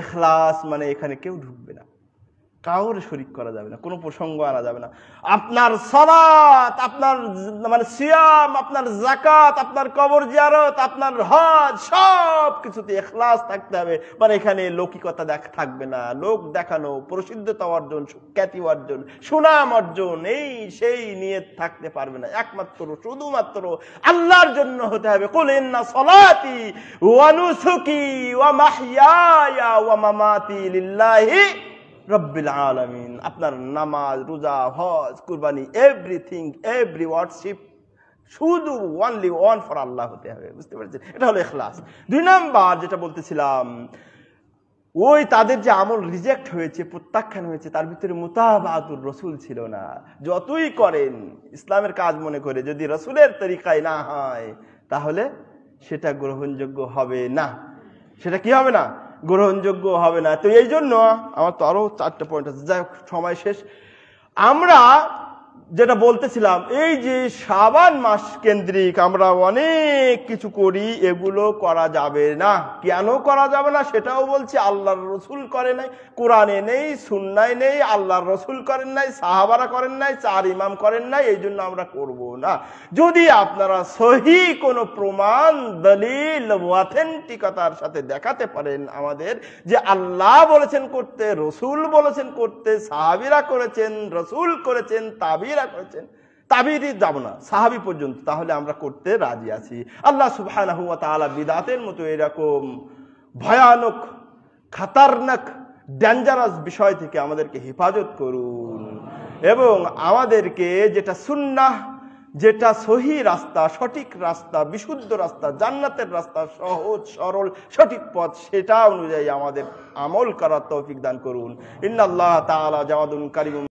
এখলাস মানে এখানে কেউ ঢুকবে না কাউর শরিক করা যাবে না কোনো প্রসঙ্গ আনা যাবে না আপনার সলাত আপনার মানে সিয়াম আপনার জাকাত আপনার কবর জিয়ারত আপনার হজ সব কিছুতে এখলাস থাকতে হবে মানে এখানে লৌকিকতা দেখ থাকবে না লোক দেখানো প্রসিদ্ধতা অর্জন খ্যাতি অর্জন সুনাম অর্জন এই সেই নিয়ে থাকতে পারবে না একমাত্র শুধুমাত্র আল্লাহর জন্য হতে হবে কলেন না সলাতি ওয়ানুসুকি ওয়া মাহিয়া ওয়া মামাতি লিল্লাহি রব্বিল আলমিন আপনার নামাজ রোজা হজ কুরবানি এভরিথিং এভরি ওয়ার্ডশিপ শুধু ওয়ানলি ওয়ান ফর আল্লাহ হতে হবে বুঝতে পারছেন এটা হলো এখলাস দুই নাম্বার যেটা বলতেছিলাম ওই তাদের যে আমল রিজেক্ট হয়েছে প্রত্যাখ্যান হয়েছে তার ভিতরে মোতাবাতুর রসুল ছিল না যতই করেন ইসলামের কাজ মনে করে যদি রসুলের তরিকায় না হয় তাহলে সেটা গ্রহণযোগ্য হবে না সেটা কি হবে না গ্রহণযোগ্য হবে না তো এই জন্য আমার তো আরো চারটে পয়েন্ট আছে যাই হোক সময় শেষ আমরা যেটা বলতেছিলাম এই যে সাবান মাস কেন্দ্রিক আমরা অনেক কিছু করি এগুলো করা যাবে না কেন করা যাবে না সেটাও বলছি আল্লাহর রসুল করে নাই কোরআনে নেই সুন্নায় নেই আল্লাহর রসুল করেন নাই সাহাবারা করেন নাই চার ইমাম করেন নাই এই জন্য আমরা করব না যদি আপনারা সহি কোনো প্রমাণ দলিল অথেন্টিকতার সাথে দেখাতে পারেন আমাদের যে আল্লাহ বলেছেন করতে রসুল বলেছেন করতে সাহাবিরা করেছেন রসুল করেছেন তাবির সাহাবিরা করেছেন তাবিরই যাব না সাহাবি পর্যন্ত তাহলে আমরা করতে রাজি আছি আল্লাহ সুবাহ বিদাতের মতো এরকম ভয়ানক খাতারনাক ডেঞ্জারাস বিষয় থেকে আমাদেরকে হেফাজত করুন এবং আমাদেরকে যেটা সুন্না যেটা সহি রাস্তা সঠিক রাস্তা বিশুদ্ধ রাস্তা জান্নাতের রাস্তা সহজ সরল সঠিক পথ সেটা অনুযায়ী আমাদের আমল করার তৌফিক দান করুন ইন্না আল্লাহ তালা জাওয়াদুন কারিম